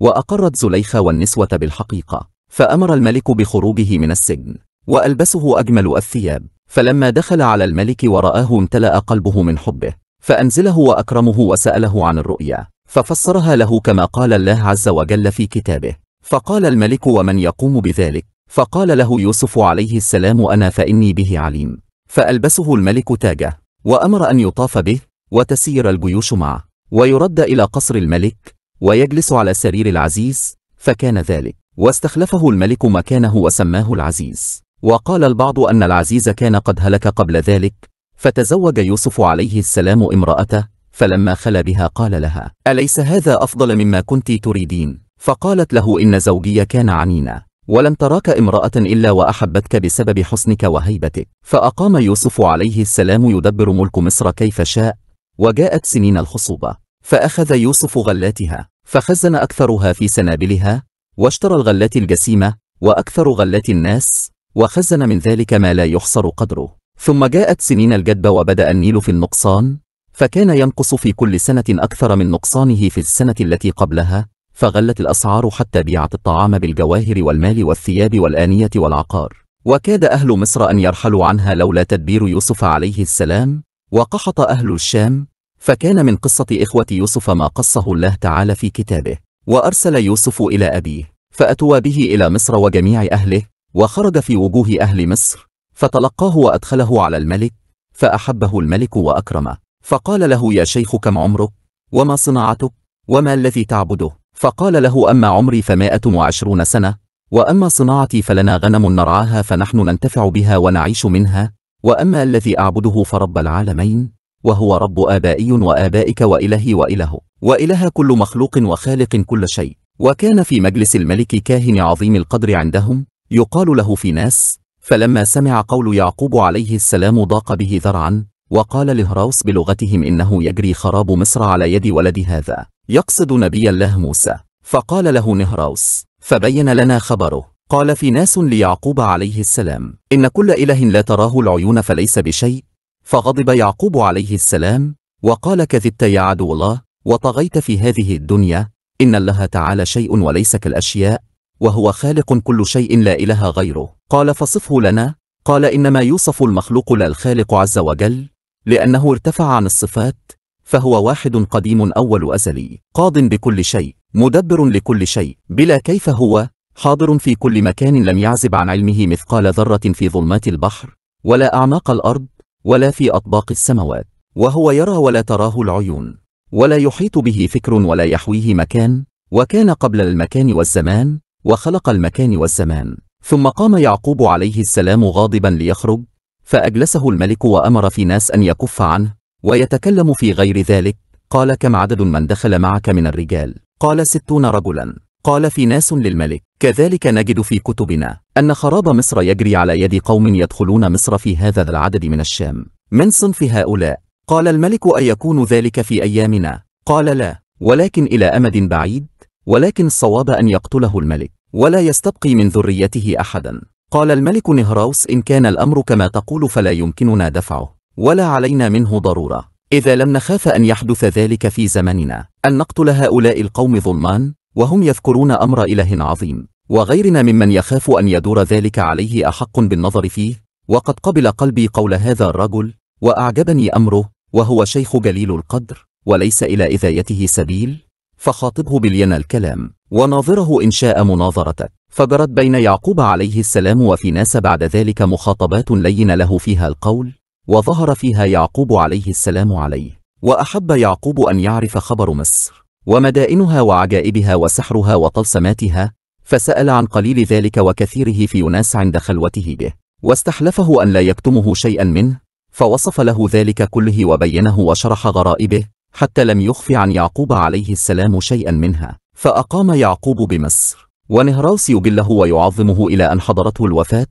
وأقرت زليخة والنسوة بالحقيقة فأمر الملك بخروجه من السجن وألبسه أجمل الثياب فلما دخل على الملك ورآه امتلأ قلبه من حبه فأنزله وأكرمه وسأله عن الرؤيا ففسرها له كما قال الله عز وجل في كتابه فقال الملك ومن يقوم بذلك فقال له يوسف عليه السلام أنا فإني به عليم فألبسه الملك تاجه وأمر أن يطاف به وتسير الجيوش معه ويرد إلى قصر الملك ويجلس على سرير العزيز فكان ذلك واستخلفه الملك مكانه وسماه العزيز وقال البعض أن العزيز كان قد هلك قبل ذلك فتزوج يوسف عليه السلام امرأته فلما خل بها قال لها أليس هذا أفضل مما كنت تريدين فقالت له إن زوجي كان عنينا ولم تراك امرأة إلا وأحبتك بسبب حسنك وهيبتك فأقام يوسف عليه السلام يدبر ملك مصر كيف شاء وجاءت سنين الخصوبة فأخذ يوسف غلاتها فخزن أكثرها في سنابلها واشترى الغلات الجسيمة وأكثر غلات الناس وخزن من ذلك ما لا يحصر قدره ثم جاءت سنين الجدب وبدأ النيل في النقصان فكان ينقص في كل سنة أكثر من نقصانه في السنة التي قبلها فغلت الأسعار حتى بيعت الطعام بالجواهر والمال والثياب والآنية والعقار وكاد أهل مصر أن يرحلوا عنها لولا تدبير يوسف عليه السلام وقحط أهل الشام فكان من قصة إخوة يوسف ما قصه الله تعالى في كتابه وأرسل يوسف إلى أبيه فأتوا به إلى مصر وجميع أهله وخرج في وجوه أهل مصر فتلقاه وأدخله على الملك فأحبه الملك وأكرمه فقال له يا شيخ كم عمرك وما صناعتك وما الذي تعبده فقال له أما عمري فمائة وعشرون سنة وأما صناعتي فلنا غنم نرعاها فنحن ننتفع بها ونعيش منها وأما الذي أعبده فرب العالمين وهو رب آبائي وآبائك وإلهي وإله وإله كل مخلوق وخالق كل شيء وكان في مجلس الملك كاهن عظيم القدر عندهم يقال له في ناس فلما سمع قول يعقوب عليه السلام ضاق به ذرعا وقال لهراوس بلغتهم إنه يجري خراب مصر على يد ولد هذا يقصد نبي الله موسى فقال له نهراوس فبين لنا خبره قال في ناس ليعقوب عليه السلام إن كل إله لا تراه العيون فليس بشيء فغضب يعقوب عليه السلام وقال كذبت يا عدو الله وطغيت في هذه الدنيا إن الله تعالى شيء وليس كالأشياء وهو خالق كل شيء لا إله غيره قال فصفه لنا قال إنما يوصف المخلوق لا الخالق عز وجل لأنه ارتفع عن الصفات فهو واحد قديم أول أزلي قاض بكل شيء مدبر لكل شيء بلا كيف هو حاضر في كل مكان لم يعزب عن علمه مثقال ذرة في ظلمات البحر ولا أعماق الأرض ولا في أطباق السماوات وهو يرى ولا تراه العيون ولا يحيط به فكر ولا يحويه مكان وكان قبل المكان والزمان وخلق المكان والزمان ثم قام يعقوب عليه السلام غاضبا ليخرج فأجلسه الملك وأمر في ناس أن يكف عنه ويتكلم في غير ذلك قال كم عدد من دخل معك من الرجال قال ستون رجلا قال في ناس للملك كذلك نجد في كتبنا أن خراب مصر يجري على يد قوم يدخلون مصر في هذا العدد من الشام من صنف هؤلاء قال الملك أيكون ذلك في أيامنا قال لا ولكن إلى أمد بعيد ولكن الصواب أن يقتله الملك ولا يستبقي من ذريته أحدا قال الملك نهراوس إن كان الأمر كما تقول فلا يمكننا دفعه ولا علينا منه ضرورة إذا لم نخاف أن يحدث ذلك في زمننا أن نقتل هؤلاء القوم ظلمان وهم يذكرون أمر إله عظيم وغيرنا ممن يخاف أن يدور ذلك عليه أحق بالنظر فيه وقد قبل قلبي قول هذا الرجل وأعجبني أمره وهو شيخ جليل القدر وليس إلى إذايته سبيل فخاطبه بلين الكلام وناظره إن شاء مناظرتك فجرت بين يعقوب عليه السلام وفيناس بعد ذلك مخاطبات لين له فيها القول وظهر فيها يعقوب عليه السلام عليه وأحب يعقوب أن يعرف خبر مصر ومدائنها وعجائبها وسحرها وطلسماتها فسأل عن قليل ذلك وكثيره في يناس عند خلوته به واستحلفه أن لا يكتمه شيئا منه فوصف له ذلك كله وبينه وشرح غرائبه حتى لم يخف عن يعقوب عليه السلام شيئا منها فأقام يعقوب بمصر ونهراوس يجله ويعظمه إلى أن حضرته الوفاة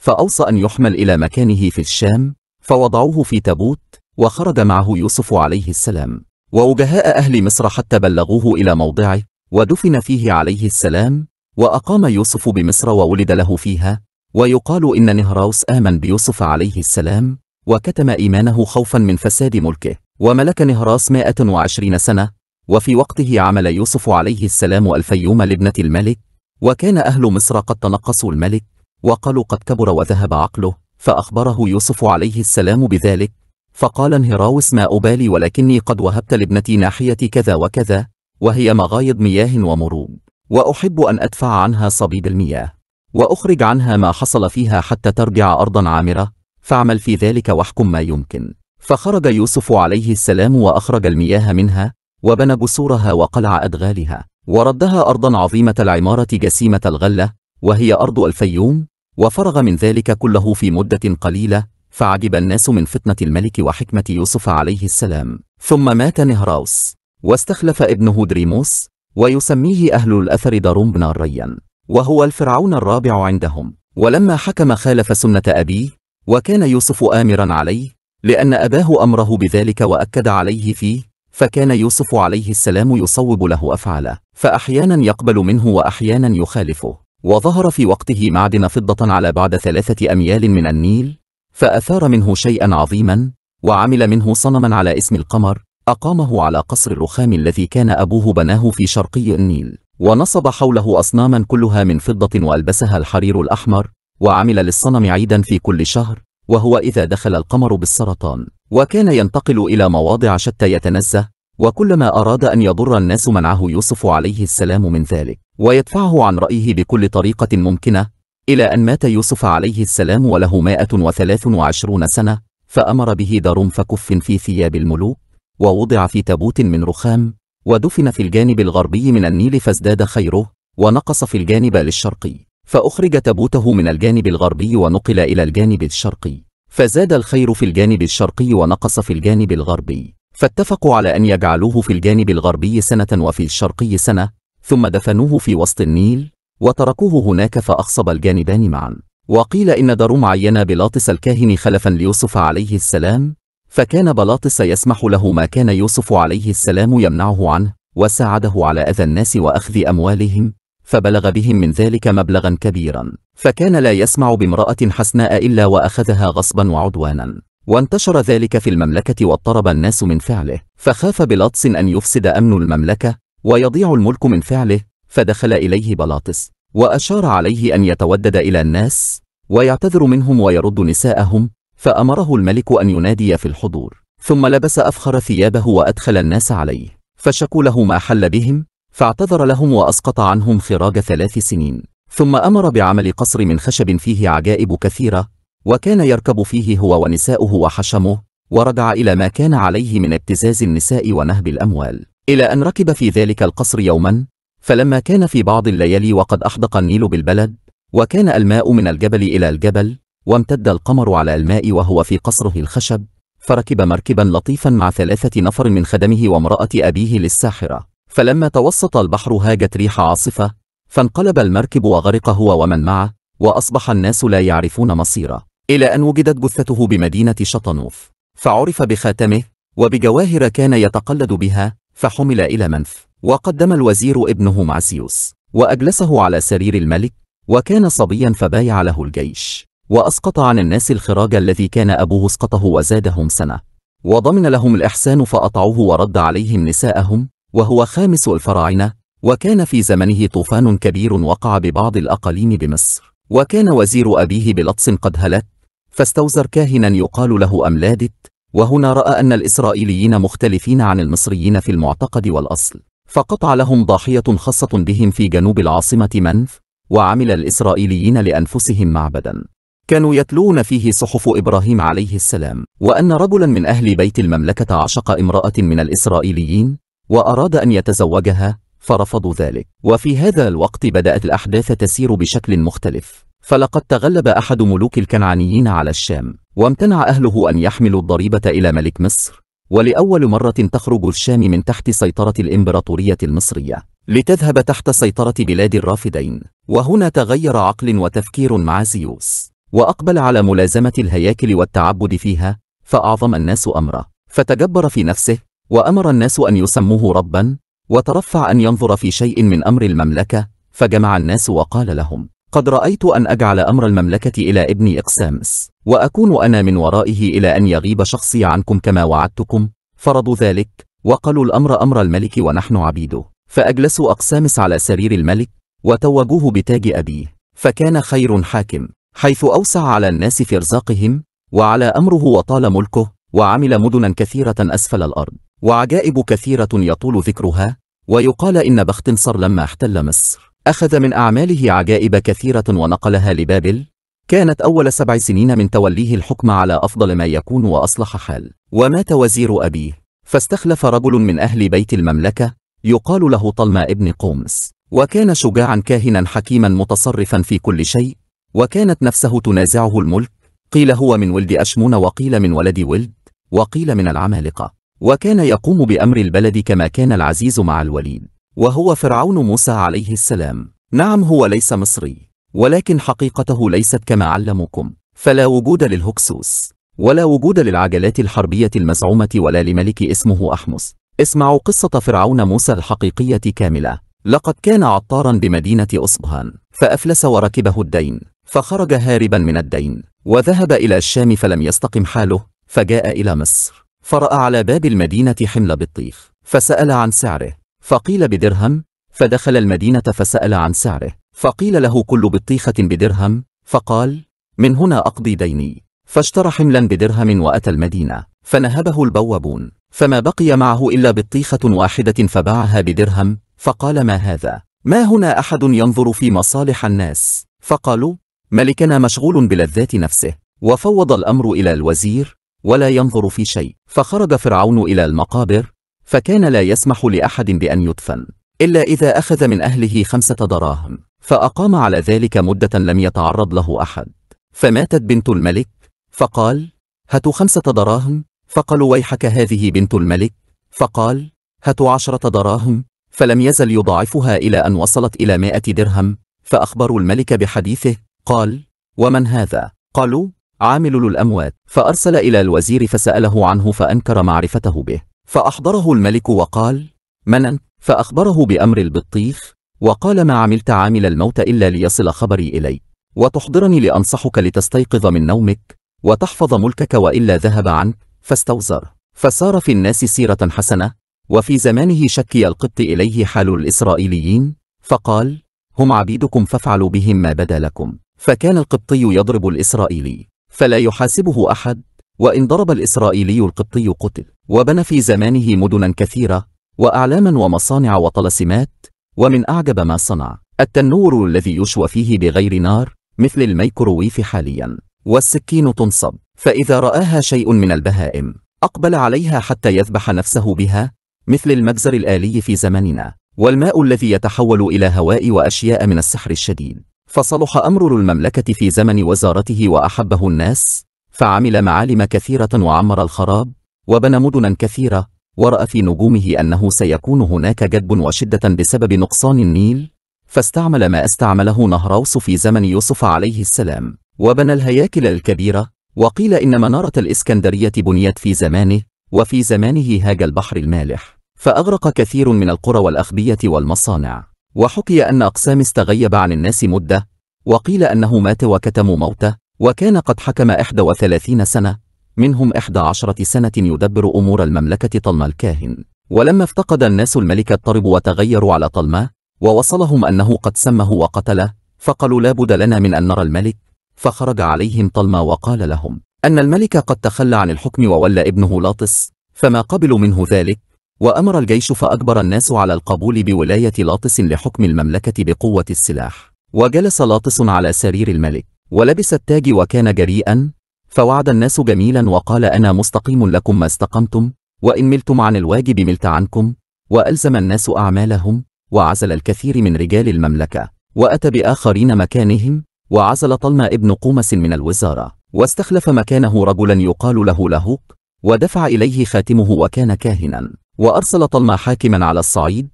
فأوصى أن يحمل إلى مكانه في الشام فوضعوه في تابوت وخرج معه يوسف عليه السلام ووجهاء أهل مصر حتى بلغوه إلى موضعه ودفن فيه عليه السلام وأقام يوسف بمصر وولد له فيها ويقال إن نهراوس آمن بيوسف عليه السلام وكتم إيمانه خوفا من فساد ملكه وملك نهراس 120 سنة وفي وقته عمل يوسف عليه السلام الفيوم لابنة الملك وكان أهل مصر قد تنقصوا الملك وقالوا قد كبر وذهب عقله فأخبره يوسف عليه السلام بذلك فقال انهراوس ما أبالي ولكني قد وهبت لابنتي ناحية كذا وكذا وهي مغايض مياه ومروب وأحب أن أدفع عنها صبيب المياه وأخرج عنها ما حصل فيها حتى ترجع أرضا عامرة فاعمل في ذلك واحكم ما يمكن فخرج يوسف عليه السلام وأخرج المياه منها وبنى جسورها وقلع أدغالها وردها أرضا عظيمة العمارة جسيمة الغلة وهي أرض الفيوم وفرغ من ذلك كله في مدة قليلة فعجب الناس من فتنة الملك وحكمة يوسف عليه السلام ثم مات نهراوس واستخلف ابنه دريموس ويسميه أهل الأثر داروم بن الريان وهو الفرعون الرابع عندهم ولما حكم خالف سنة أبيه وكان يوسف آمرا عليه لأن أباه أمره بذلك وأكد عليه فيه فكان يوسف عليه السلام يصوب له أفعاله فأحيانا يقبل منه وأحيانا يخالفه وظهر في وقته معدن فضة على بعد ثلاثة أميال من النيل فأثار منه شيئا عظيما وعمل منه صنما على اسم القمر أقامه على قصر الرخام الذي كان أبوه بناه في شرقي النيل ونصب حوله أصناما كلها من فضة وألبسها الحرير الأحمر وعمل للصنم عيدا في كل شهر وهو إذا دخل القمر بالسرطان وكان ينتقل إلى مواضع شتى يتنزه وكلما أراد أن يضر الناس منعه يوسف عليه السلام من ذلك ويدفعه عن رأيه بكل طريقة ممكنة إلى أن مات يوسف عليه السلام وله 123 سنة فأمر به دار فكف في ثياب الملوك ووضع في تابوت من رخام ودفن في الجانب الغربي من النيل فازداد خيره ونقص في الجانب للشرقي فأخرج تابوته من الجانب الغربي ونقل إلى الجانب الشرقي فزاد الخير في الجانب الشرقي ونقص في الجانب الغربي فاتفقوا على أن يجعلوه في الجانب الغربي سنة وفي الشرقي سنة ثم دفنوه في وسط النيل وتركوه هناك فأخصب الجانبان معا وقيل إن دروم عين بلاطس الكاهن خلفا ليوسف عليه السلام فكان بلاطس يسمح له ما كان يوسف عليه السلام يمنعه عنه وساعده على أذى الناس وأخذ أموالهم فبلغ بهم من ذلك مبلغا كبيرا فكان لا يسمع بامرأة حسناء إلا وأخذها غصبا وعدوانا وانتشر ذلك في المملكة واضطرب الناس من فعله فخاف بلاطس أن يفسد أمن المملكة ويضيع الملك من فعله فدخل إليه بلاطس وأشار عليه أن يتودد إلى الناس ويعتذر منهم ويرد نساءهم فأمره الملك أن ينادي في الحضور ثم لبس أفخر ثيابه وأدخل الناس عليه فشكوا له ما حل بهم فاعتذر لهم وأسقط عنهم خراج ثلاث سنين ثم أمر بعمل قصر من خشب فيه عجائب كثيرة وكان يركب فيه هو ونساؤه وحشمه ورجع إلى ما كان عليه من ابتزاز النساء ونهب الأموال إلى أن ركب في ذلك القصر يوما فلما كان في بعض الليالي وقد أحدق النيل بالبلد وكان الماء من الجبل إلى الجبل وامتد القمر على الماء وهو في قصره الخشب فركب مركبا لطيفا مع ثلاثة نفر من خدمه وامرأة أبيه للساحرة فلما توسط البحر هاجت ريح عاصفة فانقلب المركب وغرق هو ومن معه وأصبح الناس لا يعرفون مصيره إلى أن وجدت جثته بمدينة شطنوف فعرف بخاتمه وبجواهر كان يتقلد بها فحمل إلى منف وقدم الوزير ابنه معسيوس وأجلسه على سرير الملك وكان صبيا فبايع له الجيش وأسقط عن الناس الخراج الذي كان أبوه اسقطه وزادهم سنة وضمن لهم الإحسان فأطعوه ورد عليهم نساءهم وهو خامس الفراعنة وكان في زمنه طوفان كبير وقع ببعض الأقاليم بمصر وكان وزير أبيه بلطس قد هلك فاستوزر كاهنا يقال له أملادت وهنا رأى أن الإسرائيليين مختلفين عن المصريين في المعتقد والأصل فقطع لهم ضاحية خاصة بهم في جنوب العاصمة منف وعمل الإسرائيليين لأنفسهم معبدا كانوا يتلون فيه صحف إبراهيم عليه السلام وأن رجلا من أهل بيت المملكة عشق امرأة من الإسرائيليين وأراد أن يتزوجها فرفضوا ذلك وفي هذا الوقت بدأت الأحداث تسير بشكل مختلف فلقد تغلب أحد ملوك الكنعانيين على الشام وامتنع أهله أن يحملوا الضريبة إلى ملك مصر ولأول مرة تخرج الشام من تحت سيطرة الإمبراطورية المصرية لتذهب تحت سيطرة بلاد الرافدين وهنا تغير عقل وتفكير مع زيوس وأقبل على ملازمة الهياكل والتعبد فيها فأعظم الناس أمره فتجبر في نفسه وأمر الناس أن يسموه ربا وترفع أن ينظر في شيء من أمر المملكة فجمع الناس وقال لهم قد رأيت أن أجعل أمر المملكة إلى ابن إقسامس وأكون أنا من ورائه إلى أن يغيب شخصي عنكم كما وعدتكم فرضوا ذلك وقالوا الأمر أمر الملك ونحن عبيده فأجلسوا أقسامس على سرير الملك وتوجوه بتاج أبيه فكان خير حاكم حيث أوسع على الناس في ارزاقهم وعلى أمره وطال ملكه وعمل مدنا كثيرة أسفل الأرض وعجائب كثيرة يطول ذكرها ويقال إن بختنصر لما احتل مصر أخذ من أعماله عجائب كثيرة ونقلها لبابل كانت أول سبع سنين من توليه الحكم على أفضل ما يكون وأصلح حال ومات وزير أبيه فاستخلف رجل من أهل بيت المملكة يقال له طلمة ابن قومس وكان شجاعا كاهنا حكيما متصرفا في كل شيء وكانت نفسه تنازعه الملك قيل هو من ولد أشمون وقيل من ولد ولد وقيل من العمالقة وكان يقوم بأمر البلد كما كان العزيز مع الوليد وهو فرعون موسى عليه السلام نعم هو ليس مصري ولكن حقيقته ليست كما علمكم فلا وجود للهكسوس ولا وجود للعجلات الحربية المزعومة ولا لملك اسمه أحمس اسمعوا قصة فرعون موسى الحقيقية كاملة لقد كان عطارا بمدينة أصبهان فأفلس وركبه الدين فخرج هاربا من الدين وذهب إلى الشام فلم يستقم حاله فجاء إلى مصر فرأى على باب المدينة حمل بالطيف فسأل عن سعره فقيل بدرهم فدخل المدينة فسأل عن سعره فقيل له كل بطيخة بدرهم فقال من هنا أقضي ديني فاشترى حملا بدرهم وأتى المدينة فنهبه البوابون فما بقي معه إلا بطيخة واحدة فباعها بدرهم فقال ما هذا ما هنا أحد ينظر في مصالح الناس فقالوا ملكنا مشغول بلذات نفسه وفوض الأمر إلى الوزير ولا ينظر في شيء فخرج فرعون إلى المقابر فكان لا يسمح لأحد بأن يدفن إلا إذا أخذ من أهله خمسة دراهم فأقام على ذلك مدة لم يتعرض له أحد فماتت بنت الملك فقال هاتوا خمسة دراهم فقالوا ويحك هذه بنت الملك فقال هاتوا عشرة دراهم فلم يزل يضاعفها إلى أن وصلت إلى مائة درهم فأخبروا الملك بحديثه قال ومن هذا؟ قالوا عامل الأموات فأرسل إلى الوزير فسأله عنه فأنكر معرفته به فأحضره الملك وقال من أنت؟ فأخبره بأمر البطيخ وقال ما عملت عامل الموت إلا ليصل خبري إلي وتحضرني لأنصحك لتستيقظ من نومك وتحفظ ملكك وإلا ذهب عنك فاستوزر فسار في الناس سيرة حسنة وفي زمانه شكي القبط إليه حال الإسرائيليين فقال هم عبيدكم فافعلوا بهم ما بدا لكم فكان القبطي يضرب الإسرائيلي فلا يحاسبه أحد وإن ضرب الإسرائيلي القبطي قتل وبنى في زمانه مدنا كثيرة وأعلاما ومصانع وطلسمات ومن أعجب ما صنع التنور الذي يشوى فيه بغير نار مثل الميكروويف حاليا والسكين تنصب فإذا رآها شيء من البهائم أقبل عليها حتى يذبح نفسه بها مثل المجزر الآلي في زمننا والماء الذي يتحول إلى هواء وأشياء من السحر الشديد فصلح أمر المملكة في زمن وزارته وأحبه الناس فعمل معالم كثيرة وعمر الخراب وبنى مدنا كثيرة ورأى في نجومه أنه سيكون هناك جدب وشدة بسبب نقصان النيل فاستعمل ما استعمله نهروس في زمن يوسف عليه السلام وبنى الهياكل الكبيرة وقيل إن منارة الإسكندرية بنيت في زمانه وفي زمانه هاج البحر المالح فأغرق كثير من القرى والأخبية والمصانع وحكي أن أقسام استغيب عن الناس مدة وقيل أنه مات وكتموا موته وكان قد حكم 31 سنة منهم 11 سنة يدبر أمور المملكة طلما الكاهن ولما افتقد الناس الملك اضطرب وتغيروا على طلما ووصلهم أنه قد سمه وقتله فقالوا لا بد لنا من أن نرى الملك فخرج عليهم طلما وقال لهم أن الملك قد تخلى عن الحكم وولى ابنه لاطس فما قبلوا منه ذلك وأمر الجيش فأجبر الناس على القبول بولاية لاطس لحكم المملكة بقوة السلاح وجلس لاطس على سرير الملك ولبس التاج وكان جريئا فوعد الناس جميلا وقال أنا مستقيم لكم ما استقمتم وإن ملتم عن الواجب ملت عنكم وألزم الناس أعمالهم وعزل الكثير من رجال المملكة وأتى بآخرين مكانهم وعزل طلما ابن قومس من الوزارة واستخلف مكانه رجلا يقال له لهوق ودفع إليه خاتمه وكان كاهنا وأرسل طلما حاكما على الصعيد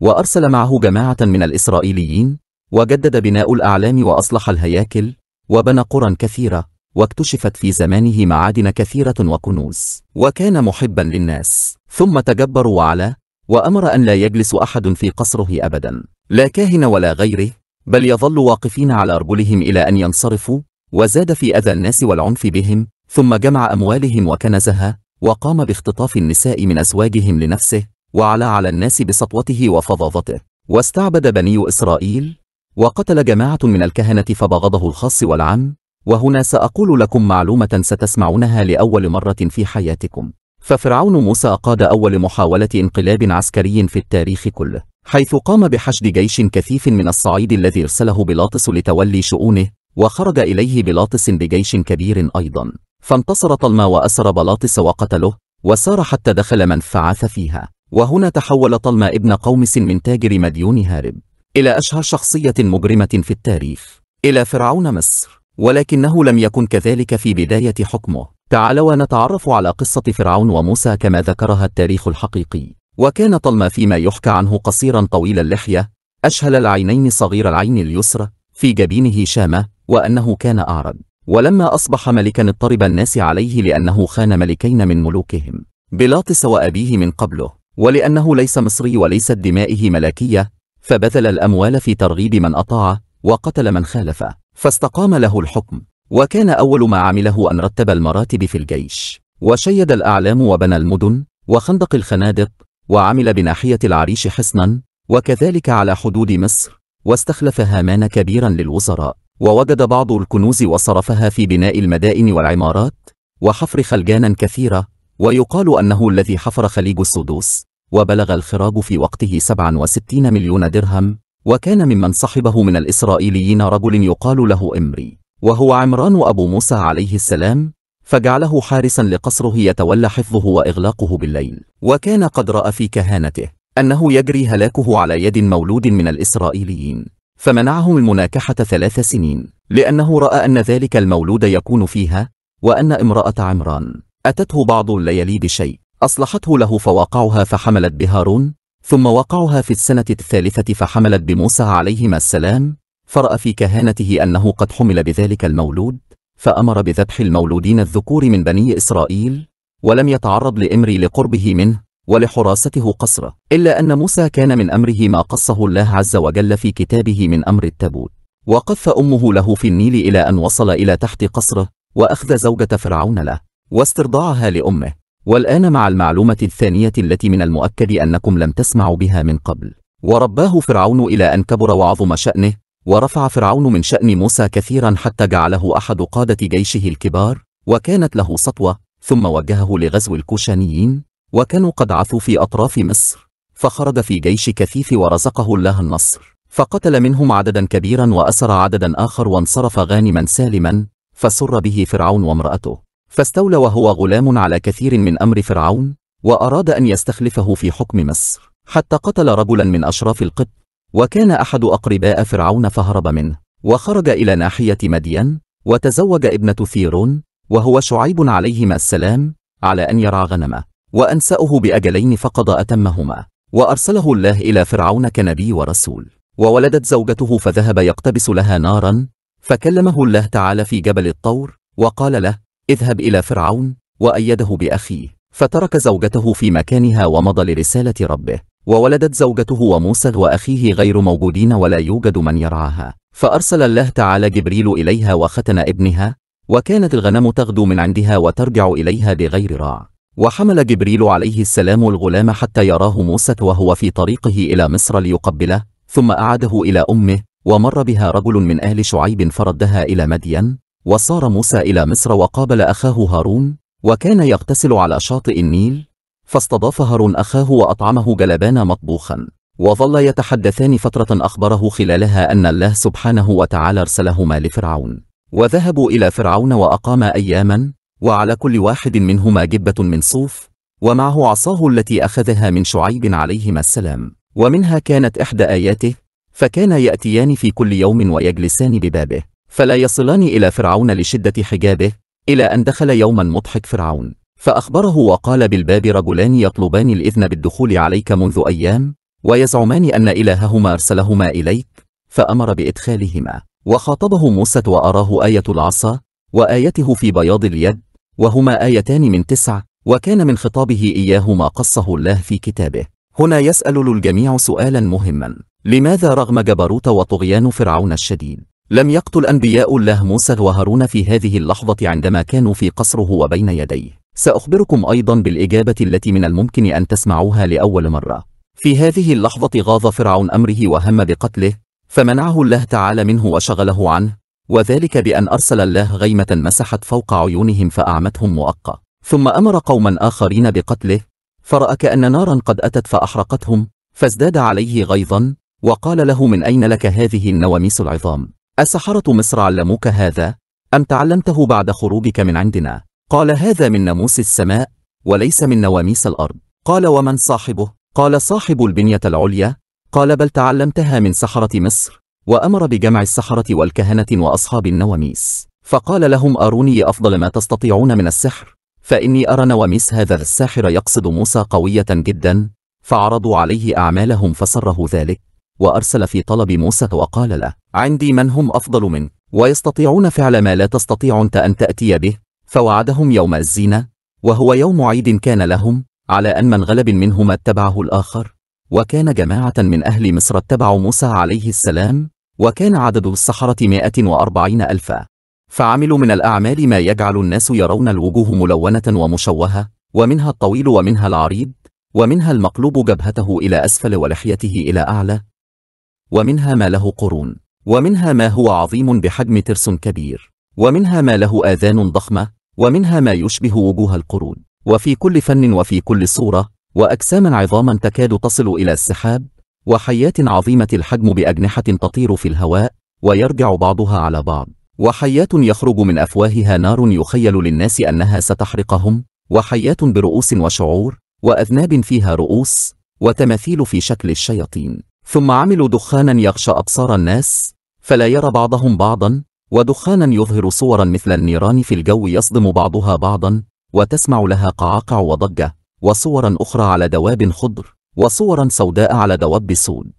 وأرسل معه جماعة من الإسرائيليين وجدد بناء الأعلام وأصلح الهياكل وبنى قرى كثيرة واكتشفت في زمانه معادن كثيرة وكنوز وكان محبا للناس ثم تجبر وعلا وأمر أن لا يجلس أحد في قصره أبدا لا كاهن ولا غيره بل يظل واقفين على أرجلهم إلى أن ينصرفوا وزاد في أذى الناس والعنف بهم ثم جمع أموالهم وكنزها وقام باختطاف النساء من أزواجهم لنفسه وعلى على الناس بسطوته وفظاظته واستعبد بني إسرائيل وقتل جماعة من الكهنة فبغضه الخاص والعم وهنا سأقول لكم معلومة ستسمعونها لأول مرة في حياتكم ففرعون موسى قاد أول محاولة انقلاب عسكري في التاريخ كله حيث قام بحشد جيش كثيف من الصعيد الذي ارسله بيلاطس لتولي شؤونه وخرج إليه بيلاطس بجيش كبير أيضا فانتصر طلما وأسر بلاطس وقتله وسار حتى دخل منفعث فيها وهنا تحول طلما ابن قومس من تاجر مديون هارب إلى أشهر شخصية مجرمة في التاريخ إلى فرعون مصر ولكنه لم يكن كذلك في بداية حكمه تعالوا نتعرف على قصة فرعون وموسى كما ذكرها التاريخ الحقيقي وكان طلما فيما يحكى عنه قصيرا طويل اللحية أشهل العينين صغير العين اليسرى في جبينه شامة وأنه كان أعرج ولما أصبح ملكا اضطرب الناس عليه لأنه خان ملكين من ملوكهم بلاطس وأبيه من قبله ولأنه ليس مصري وليست دمائه ملكية فبذل الأموال في ترغيب من أطاعه وقتل من خالفه فاستقام له الحكم وكان أول ما عمله أن رتب المراتب في الجيش وشيد الأعلام وبنى المدن وخندق الخنادق وعمل بناحية العريش حصنا وكذلك على حدود مصر واستخلف هامان كبيرا للوزراء ووجد بعض الكنوز وصرفها في بناء المدائن والعمارات وحفر خلجانا كثيرة ويقال أنه الذي حفر خليج السدوس وبلغ الخراج في وقته 67 مليون درهم وكان ممن صحبه من الإسرائيليين رجل يقال له إمري وهو عمران أبو موسى عليه السلام فجعله حارسا لقصره يتولى حفظه وإغلاقه بالليل وكان قد رأى في كهانته أنه يجري هلاكه على يد مولود من الإسرائيليين فمنعهم المناكحة ثلاث سنين لأنه رأى أن ذلك المولود يكون فيها وأن امرأة عمران أتته بعض الليالي بشيء أصلحته له فوقعها فحملت بهارون ثم وقعها في السنة الثالثة فحملت بموسى عليهما السلام فرأى في كهانته أنه قد حمل بذلك المولود فأمر بذبح المولودين الذكور من بني إسرائيل ولم يتعرض لإمري لقربه منه ولحراسته قصرة إلا أن موسى كان من أمره ما قصه الله عز وجل في كتابه من أمر التابوت وقف أمه له في النيل إلى أن وصل إلى تحت قصره وأخذ زوجة فرعون له واسترضاعها لأمه والآن مع المعلومة الثانية التي من المؤكد أنكم لم تسمعوا بها من قبل ورباه فرعون إلى أن كبر وعظم شأنه ورفع فرعون من شأن موسى كثيرا حتى جعله أحد قادة جيشه الكبار وكانت له سطوة ثم وجهه لغزو الكوشانيين وكانوا قد عثوا في أطراف مصر فخرج في جيش كثيف ورزقه الله النصر فقتل منهم عددا كبيرا وأسر عددا آخر وانصرف غانما سالما فسر به فرعون وامرأته فاستولى وهو غلام على كثير من أمر فرعون وأراد أن يستخلفه في حكم مصر حتى قتل رجلا من أشراف القبط وكان أحد أقرباء فرعون فهرب منه وخرج إلى ناحية مدين وتزوج ابنة ثيرون وهو شعيب عليهما السلام على أن يرعى غنمه وأنسأه بأجلين فقد أتمهما وأرسله الله إلى فرعون كنبي ورسول وولدت زوجته فذهب يقتبس لها نارا فكلمه الله تعالى في جبل الطور وقال له اذهب إلى فرعون وأيده بأخيه فترك زوجته في مكانها ومضى لرسالة ربه وولدت زوجته وموسى وأخيه غير موجودين ولا يوجد من يرعاها فأرسل الله تعالى جبريل إليها وختن ابنها وكانت الغنم تغدو من عندها وترجع إليها بغير راع وحمل جبريل عليه السلام الغلام حتى يراه موسى وهو في طريقه إلى مصر ليقبله ثم أعاده إلى أمه ومر بها رجل من أهل شعيب فردها إلى مدين وصار موسى إلى مصر وقابل أخاه هارون وكان يغتسل على شاطئ النيل فاستضاف هارون أخاه وأطعمه جلبان مطبوخا وظل يتحدثان فترة أخبره خلالها أن الله سبحانه وتعالى ارسلهما لفرعون وذهبوا إلى فرعون وأقام أياما وعلى كل واحد منهما جبة من صوف ومعه عصاه التي أخذها من شعيب عليهما السلام ومنها كانت إحدى آياته فكان يأتيان في كل يوم ويجلسان ببابه فلا يصلان إلى فرعون لشدة حجابه إلى أن دخل يوما مضحك فرعون فأخبره وقال بالباب رجلان يطلبان الإذن بالدخول عليك منذ أيام ويزعمان أن إلههما أرسلهما إليك فأمر بإدخالهما وخاطبه موسى وأراه آية العصا وآيته في بياض اليد وهما آيتان من تسع وكان من خطابه إياه ما قصه الله في كتابه هنا يسأل الجميع سؤالا مهما لماذا رغم جبروت وطغيان فرعون الشديد لم يقتل أنبياء الله موسى وهارون في هذه اللحظة عندما كانوا في قصره وبين يديه سأخبركم أيضا بالإجابة التي من الممكن أن تسمعوها لأول مرة في هذه اللحظة غاض فرعون أمره وهم بقتله فمنعه الله تعالى منه وشغله عنه وذلك بأن أرسل الله غيمة مسحت فوق عيونهم فأعمتهم مؤقة ثم أمر قوما آخرين بقتله فرأى كأن نارا قد أتت فأحرقتهم فازداد عليه غيظا وقال له من أين لك هذه النواميس العظام أسحرة مصر علموك هذا أم تعلمته بعد خروجك من عندنا قال هذا من ناموس السماء وليس من نواميس الأرض قال ومن صاحبه قال صاحب البنية العليا قال بل تعلمتها من سحرة مصر وأمر بجمع السحرة والكهنة وأصحاب النواميس فقال لهم أروني أفضل ما تستطيعون من السحر فإني أرى نواميس هذا الساحر يقصد موسى قوية جدا فعرضوا عليه أعمالهم فسره ذلك وأرسل في طلب موسى وقال له عندي من هم أفضل منك ويستطيعون فعل ما لا تستطيع أنت أن تأتي به فوعدهم يوم الزينة وهو يوم عيد كان لهم على أن من غلب منهما اتبعه الآخر وكان جماعة من أهل مصر اتبعوا موسى عليه السلام وكان عدد السحرة 140 ألفا فعملوا من الأعمال ما يجعل الناس يرون الوجوه ملونة ومشوهة ومنها الطويل ومنها العريض ومنها المقلوب جبهته إلى أسفل ولحيته إلى أعلى ومنها ما له قرون ومنها ما هو عظيم بحجم ترس كبير ومنها ما له آذان ضخمة ومنها ما يشبه وجوه القرون وفي كل فن وفي كل صورة وأجساما عظاما تكاد تصل إلى السحاب وحيات عظيمة الحجم بأجنحة تطير في الهواء ويرجع بعضها على بعض وحيات يخرج من أفواهها نار يخيل للناس أنها ستحرقهم وحيات برؤوس وشعور وأذناب فيها رؤوس وتماثيل في شكل الشياطين ثم عملوا دخانا يغشى أبصار الناس فلا يرى بعضهم بعضا ودخانا يظهر صورا مثل النيران في الجو يصدم بعضها بعضا وتسمع لها قعاقع وضجة وصورا أخرى على دواب خضر وصورا سوداء على دواب سود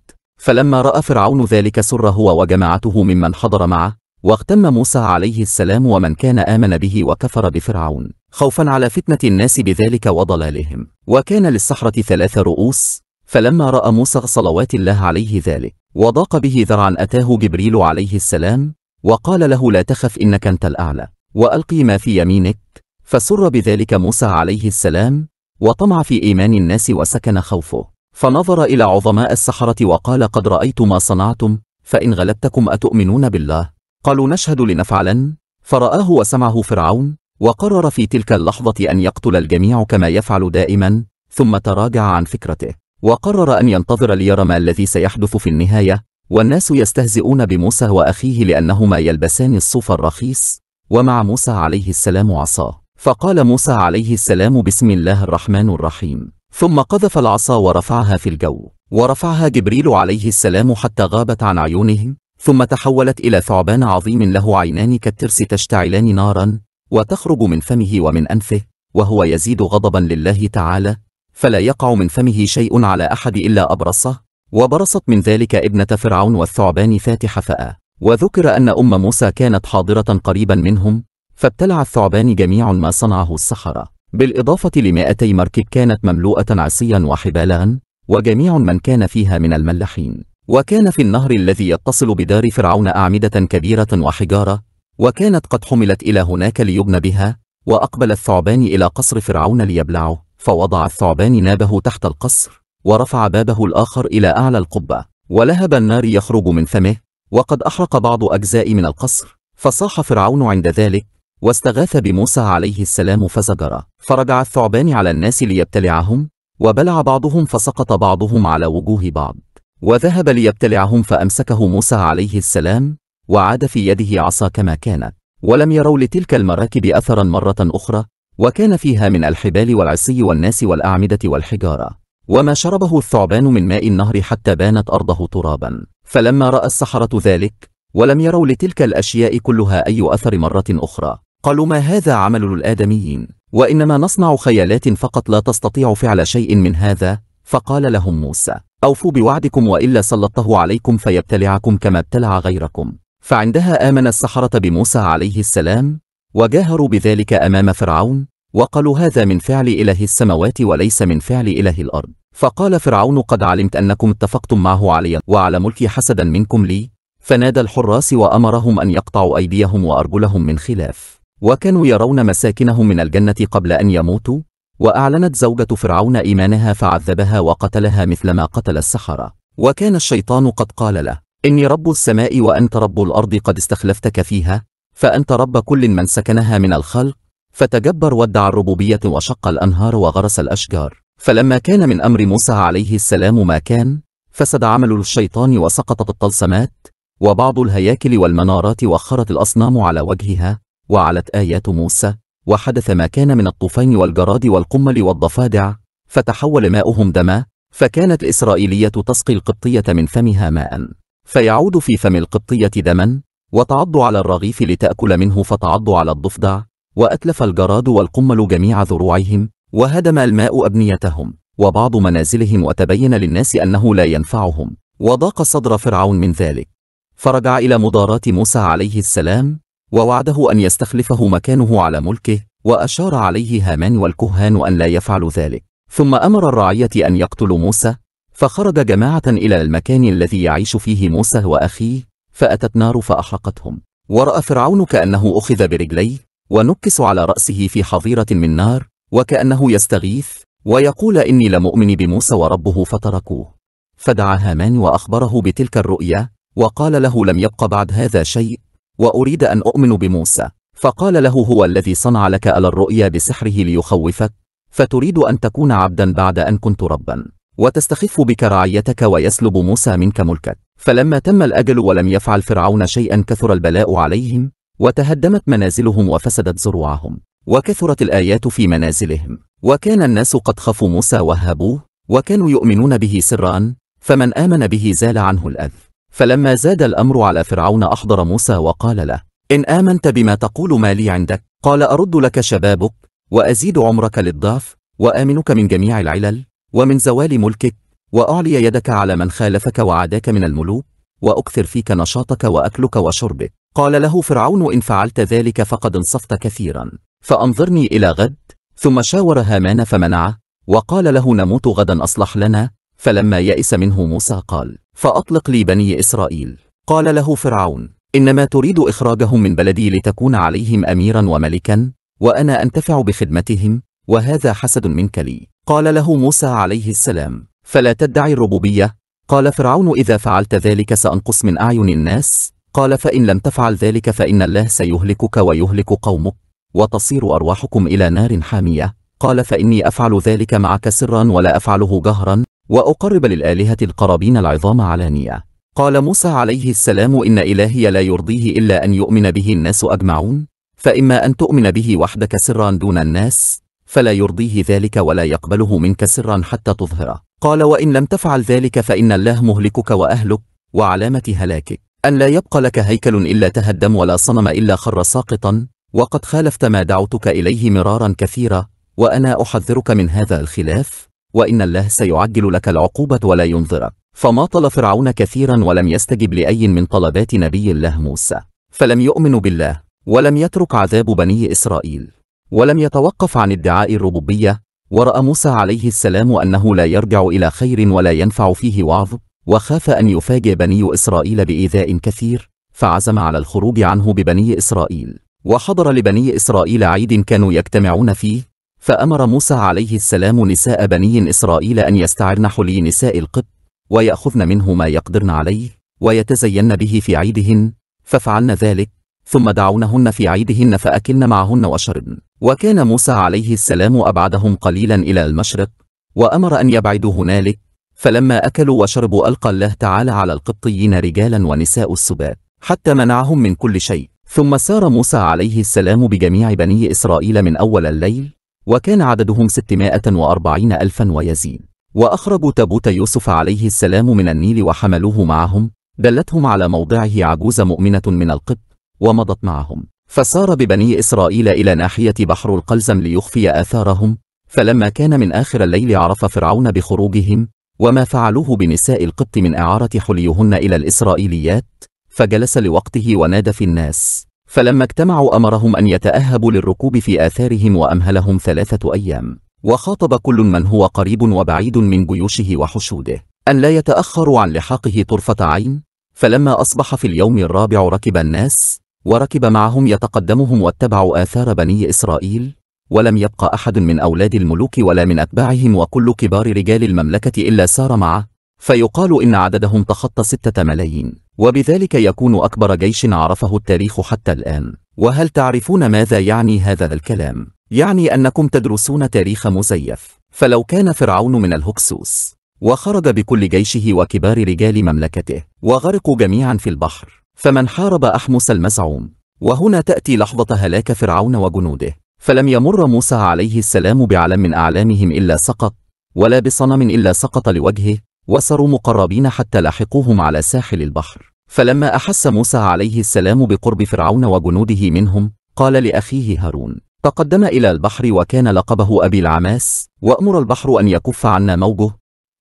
فلما رأى فرعون ذلك سر هو وجماعته ممن حضر معه واغتم موسى عليه السلام ومن كان آمن به وكفر بفرعون خوفا على فتنة الناس بذلك وضلالهم وكان للسحرة ثلاث رؤوس فلما رأى موسى صلوات الله عليه ذلك وضاق به ذرعا أتاه جبريل عليه السلام وقال له لا تخف إنك أنت الأعلى وألقي ما في يمينك فسر بذلك موسى عليه السلام وطمع في إيمان الناس وسكن خوفه فنظر إلى عظماء السحرة وقال قد رأيت ما صنعتم فإن غلبتكم أتؤمنون بالله قالوا نشهد لنفعلن فرآه وسمعه فرعون وقرر في تلك اللحظة أن يقتل الجميع كما يفعل دائما ثم تراجع عن فكرته وقرر أن ينتظر ليرى ما الذي سيحدث في النهاية والناس يستهزئون بموسى وأخيه لأنهما يلبسان الصوف الرخيص ومع موسى عليه السلام عصاه فقال موسى عليه السلام بسم الله الرحمن الرحيم ثم قذف العصا ورفعها في الجو ورفعها جبريل عليه السلام حتى غابت عن عيونهم ثم تحولت إلى ثعبان عظيم له عينان كالترس تشتعلان نارا وتخرج من فمه ومن أنفه وهو يزيد غضبا لله تعالى فلا يقع من فمه شيء على أحد إلا أبرصه وبرصت من ذلك ابنة فرعون والثعبان فاتح فأه وذكر أن أم موسى كانت حاضرة قريبا منهم فابتلع الثعبان جميع ما صنعه السحرة بالإضافة لمائتي مركب كانت مملوءة عصيا وحبالا وجميع من كان فيها من الملاحين وكان في النهر الذي يتصل بدار فرعون أعمدة كبيرة وحجارة وكانت قد حملت إلى هناك ليبنى بها وأقبل الثعبان إلى قصر فرعون ليبلعه فوضع الثعبان نابه تحت القصر ورفع بابه الآخر إلى أعلى القبة ولهب النار يخرج من فمه وقد أحرق بعض أجزاء من القصر فصاح فرعون عند ذلك واستغاث بموسى عليه السلام فزجر فرجع الثعبان على الناس ليبتلعهم وبلع بعضهم فسقط بعضهم على وجوه بعض وذهب ليبتلعهم فأمسكه موسى عليه السلام وعاد في يده عصا كما كانت ولم يروا لتلك المراكب أثرا مرة أخرى وكان فيها من الحبال والعصي والناس والأعمدة والحجارة وما شربه الثعبان من ماء النهر حتى بانت أرضه ترابا فلما رأى السحرة ذلك ولم يروا لتلك الأشياء كلها أي أثر مرة أخرى قالوا ما هذا عمل الآدميين وإنما نصنع خيالات فقط لا تستطيع فعل شيء من هذا فقال لهم موسى أوفوا بوعدكم وإلا سلطته عليكم فيبتلعكم كما ابتلع غيركم فعندها آمن السحرة بموسى عليه السلام وجاهروا بذلك أمام فرعون وقالوا هذا من فعل إله السماوات وليس من فعل إله الأرض فقال فرعون قد علمت أنكم اتفقتم معه علي وعلى ملكي حسدا منكم لي فنادى الحراس وأمرهم أن يقطعوا أيديهم وأرجلهم من خلاف وكانوا يرون مساكنهم من الجنة قبل أن يموتوا وأعلنت زوجة فرعون إيمانها فعذبها وقتلها مثلما قتل السحرة وكان الشيطان قد قال له إني رب السماء وأنت رب الأرض قد استخلفتك فيها فأنت رب كل من سكنها من الخلق فتجبر ودع الربوبية وشق الأنهار وغرس الأشجار فلما كان من أمر موسى عليه السلام ما كان فسد عمل الشيطان وسقطت الطلسمات وبعض الهياكل والمنارات وخرت الأصنام على وجهها وعلت آيات موسى وحدث ما كان من الطوفان والجراد والقمل والضفادع فتحول ماؤهم دما فكانت الإسرائيلية تسقي القبطية من فمها ماء فيعود في فم القبطية دما وتعض على الرغيف لتأكل منه فتعض على الضفدع وأتلف الجراد والقمل جميع ذروعهم وهدم الماء أبنيتهم وبعض منازلهم وتبين للناس أنه لا ينفعهم وضاق صدر فرعون من ذلك فرجع إلى مدارات موسى عليه السلام ووعده أن يستخلفه مكانه على ملكه وأشار عليه هامان والكهان أن لا يفعلوا ذلك ثم أمر الرعية أن يقتلوا موسى فخرج جماعة إلى المكان الذي يعيش فيه موسى وأخيه فأتت نار فأحرقتهم ورأى فرعون كأنه أخذ برجليه ونكس على رأسه في حظيرة من نار وكأنه يستغيث ويقول إني لمؤمن بموسى وربه فتركوه فدعا هامان وأخبره بتلك الرؤيا وقال له لم يبق بعد هذا شيء وأريد أن أؤمن بموسى فقال له هو الذي صنع لك ألا الرؤيا بسحره ليخوفك فتريد أن تكون عبدا بعد أن كنت ربا وتستخف بك رعيتك ويسلب موسى منك ملكك فلما تم الأجل ولم يفعل فرعون شيئا كثر البلاء عليهم وتهدمت منازلهم وفسدت زروعهم وكثرت الآيات في منازلهم وكان الناس قد خافوا موسى وهابوه وكانوا يؤمنون به سرا فمن آمن به زال عنه الأذى فلما زاد الأمر على فرعون أحضر موسى وقال له إن آمنت بما تقول ما لي عندك قال أرد لك شبابك وأزيد عمرك للضعف وآمنك من جميع العلل ومن زوال ملكك وأعلي يدك على من خالفك وعاداك من الملوك وأكثر فيك نشاطك وأكلك وشربك قال له فرعون إن فعلت ذلك فقد انصفت كثيرا فأنظرني إلى غد ثم شاور هامان فمنعه وقال له نموت غدا أصلح لنا فلما يئس منه موسى قال فأطلق لي بني إسرائيل قال له فرعون إنما تريد إخراجهم من بلدي لتكون عليهم أميرا وملكا وأنا أنتفع بخدمتهم وهذا حسد منك لي قال له موسى عليه السلام فلا تدعي الربوبية قال فرعون إذا فعلت ذلك سأنقص من أعين الناس قال فإن لم تفعل ذلك فإن الله سيهلكك ويهلك قومك وتصير أرواحكم إلى نار حامية قال فإني أفعل ذلك معك سرا ولا أفعله جهرا وأقرب للآلهة القرابين العظام علانية قال موسى عليه السلام إن إلهي لا يرضيه إلا أن يؤمن به الناس أجمعون فإما أن تؤمن به وحدك سرا دون الناس فلا يرضيه ذلك ولا يقبله منك سرا حتى تظهره قال وإن لم تفعل ذلك فإن الله مهلكك وأهلك وعلامة هلاكك أن لا يبقى لك هيكل إلا تهدم ولا صنم إلا خر ساقطا وقد خالفت ما دعوتك إليه مرارا كثيرا وأنا أحذرك من هذا الخلاف وإن الله سيعجل لك العقوبة ولا ينظرك فما طل فرعون كثيرا ولم يستجب لأي من طلبات نبي الله موسى فلم يؤمن بالله ولم يترك عذاب بني إسرائيل ولم يتوقف عن ادعاء الربوبية ورأى موسى عليه السلام أنه لا يرجع إلى خير ولا ينفع فيه وعظ وخاف أن يفاجئ بني إسرائيل بإيذاء كثير فعزم على الخروج عنه ببني إسرائيل وحضر لبني إسرائيل عيد كانوا يجتمعون فيه فأمر موسى عليه السلام نساء بني إسرائيل أن يستعرن حلي نساء القبط ويأخذن منه ما يقدرن عليه ويتزين به في عيدهن ففعلن ذلك ثم دعونهن في عيدهن فأكلن معهن وشربن وكان موسى عليه السلام أبعدهم قليلا إلى المشرق وأمر أن يبعدوا هنالك فلما أكلوا وشربوا ألقى الله تعالى على القبطيين رجالا ونساء السبات حتى منعهم من كل شيء ثم سار موسى عليه السلام بجميع بني إسرائيل من أول الليل وكان عددهم 640 ألفا ويزيد وأخرجوا تابوت يوسف عليه السلام من النيل وحملوه معهم دلتهم على موضعه عجوز مؤمنة من القبط ومضت معهم فسار ببني إسرائيل إلى ناحية بحر القلزم ليخفي آثارهم فلما كان من آخر الليل عرف فرعون بخروجهم وما فعلوه بنساء القبط من إعارة حليهن إلى الإسرائيليات فجلس لوقته ونادى في الناس فلما اجتمعوا أمرهم أن يتأهبوا للركوب في آثارهم وأمهلهم ثلاثة أيام وخاطب كل من هو قريب وبعيد من جيوشه وحشوده أن لا يتأخروا عن لحاقه طرفة عين فلما أصبح في اليوم الرابع ركب الناس وركب معهم يتقدمهم واتبعوا آثار بني إسرائيل ولم يبق أحد من أولاد الملوك ولا من أتباعهم وكل كبار رجال المملكة إلا سار معه فيقال إن عددهم تخطى ستة ملايين وبذلك يكون أكبر جيش عرفه التاريخ حتى الآن وهل تعرفون ماذا يعني هذا الكلام؟ يعني أنكم تدرسون تاريخ مزيف فلو كان فرعون من الهكسوس وخرج بكل جيشه وكبار رجال مملكته وغرقوا جميعا في البحر فمن حارب أحمس المزعوم وهنا تأتي لحظة هلاك فرعون وجنوده فلم يمر موسى عليه السلام بعلم من أعلامهم إلا سقط ولا بصنم إلا سقط لوجهه وسروا مقربين حتى لحقوهم على ساحل البحر فلما أحس موسى عليه السلام بقرب فرعون وجنوده منهم قال لأخيه هارون تقدم إلى البحر وكان لقبه أبي العماس وأمر البحر أن يكف عنا موجه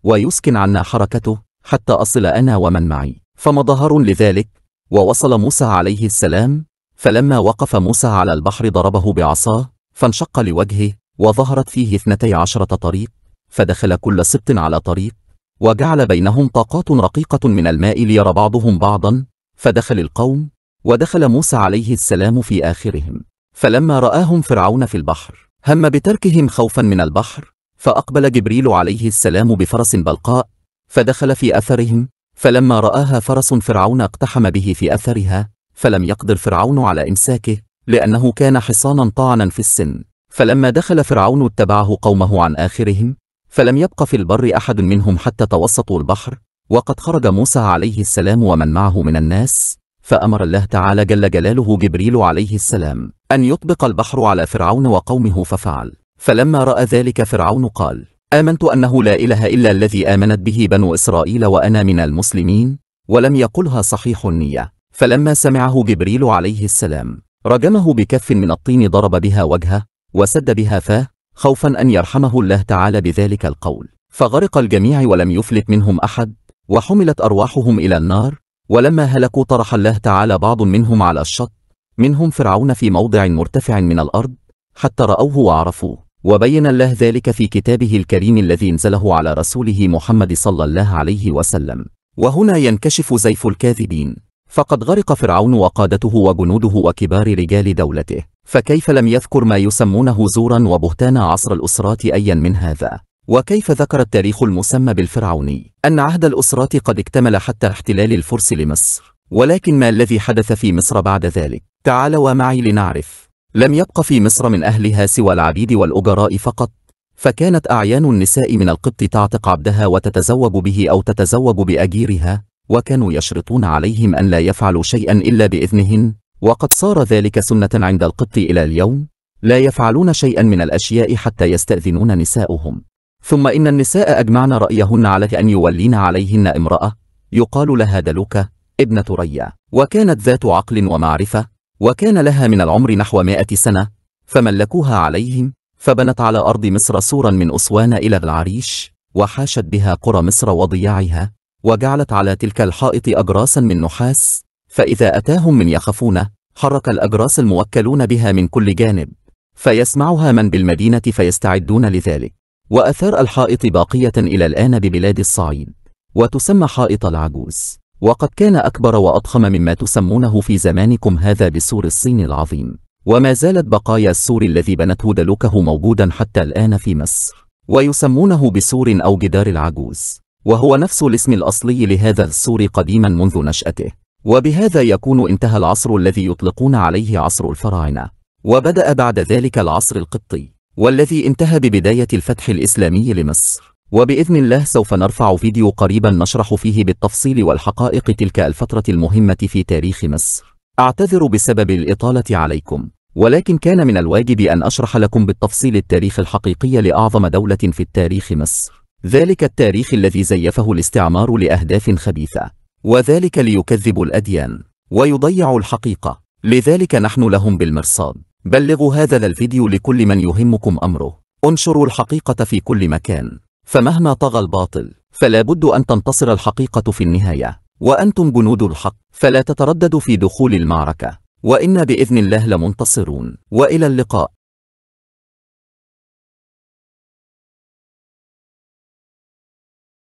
ويسكن عنا حركته حتى أصل أنا ومن معي فمضى هارون لذلك ووصل موسى عليه السلام فلما وقف موسى على البحر ضربه بعصاه فانشق لوجهه وظهرت فيه اثنتي عشرة طريق فدخل كل سبط على طريق وجعل بينهم طاقات رقيقة من الماء ليرى بعضهم بعضا فدخل القوم ودخل موسى عليه السلام في آخرهم فلما رآهم فرعون في البحر هم بتركهم خوفا من البحر فأقبل جبريل عليه السلام بفرس بلقاء فدخل في أثرهم فلما رآها فرس فرعون اقتحم به في أثرها فلم يقدر فرعون على إمساكه لأنه كان حصانا طعنا في السن فلما دخل فرعون اتبعه قومه عن آخرهم فلم يبق في البر أحد منهم حتى توسطوا البحر وقد خرج موسى عليه السلام ومن معه من الناس فأمر الله تعالى جل جلاله جبريل عليه السلام أن يطبق البحر على فرعون وقومه ففعل فلما رأى ذلك فرعون قال آمنت أنه لا إله إلا الذي آمنت به بنو إسرائيل وأنا من المسلمين ولم يقلها صحيح النية فلما سمعه جبريل عليه السلام رجمه بكف من الطين ضرب بها وجهه وسد بها فاه خوفا أن يرحمه الله تعالى بذلك القول فغرق الجميع ولم يفلت منهم أحد وحملت أرواحهم إلى النار ولما هلكوا طرح الله تعالى بعض منهم على الشط منهم فرعون في موضع مرتفع من الأرض حتى رأوه وعرفوه وبين الله ذلك في كتابه الكريم الذي انزله على رسوله محمد صلى الله عليه وسلم وهنا ينكشف زيف الكاذبين فقد غرق فرعون وقادته وجنوده وكبار رجال دولته فكيف لم يذكر ما يسمونه زورا وبهتان عصر الأسرات أيا من هذا؟ وكيف ذكر التاريخ المسمى بالفرعوني أن عهد الأسرات قد اكتمل حتى احتلال الفرس لمصر ولكن ما الذي حدث في مصر بعد ذلك؟ تعالوا معي لنعرف لم يبق في مصر من أهلها سوى العبيد والأجراء فقط فكانت أعيان النساء من القبط تعتق عبدها وتتزوج به أو تتزوج بأجيرها وكانوا يشرطون عليهم أن لا يفعلوا شيئا إلا بإذنهن وقد صار ذلك سنة عند القبط إلى اليوم لا يفعلون شيئا من الأشياء حتى يستأذنون نساؤهم ثم إن النساء أجمعن رأيهن على أن يولين عليهن امرأة يقال لها دلوكة ابنة ريا وكانت ذات عقل ومعرفة وكان لها من العمر نحو مائة سنة فملكوها عليهم فبنت على أرض مصر سورا من أسوان إلى العريش وحاشت بها قرى مصر وضياعها وجعلت على تلك الحائط أجراسا من نحاس فإذا أتاهم من يخفون حرك الأجراس الموكلون بها من كل جانب فيسمعها من بالمدينة فيستعدون لذلك وأثار الحائط باقية إلى الآن ببلاد الصعيد وتسمى حائط العجوز وقد كان أكبر وأضخم مما تسمونه في زمانكم هذا بسور الصين العظيم وما زالت بقايا السور الذي بنته دلوكه موجودا حتى الآن في مصر ويسمونه بسور أو جدار العجوز وهو نفس الاسم الأصلي لهذا السور قديما منذ نشأته وبهذا يكون انتهى العصر الذي يطلقون عليه عصر الفراعنة وبدأ بعد ذلك العصر القبطي والذي انتهى ببداية الفتح الإسلامي لمصر وبإذن الله سوف نرفع فيديو قريبا نشرح فيه بالتفصيل والحقائق تلك الفترة المهمة في تاريخ مصر أعتذر بسبب الإطالة عليكم ولكن كان من الواجب أن أشرح لكم بالتفصيل التاريخ الحقيقي لأعظم دولة في التاريخ مصر ذلك التاريخ الذي زيفه الاستعمار لأهداف خبيثة وذلك ليكذبوا الأديان ويضيعوا الحقيقة لذلك نحن لهم بالمرصاد بلغوا هذا الفيديو لكل من يهمكم أمره انشروا الحقيقة في كل مكان فمهما طغى الباطل فلا بد أن تنتصر الحقيقة في النهاية وأنتم جنود الحق فلا تترددوا في دخول المعركة وإنا بإذن الله لمنتصرون وإلى اللقاء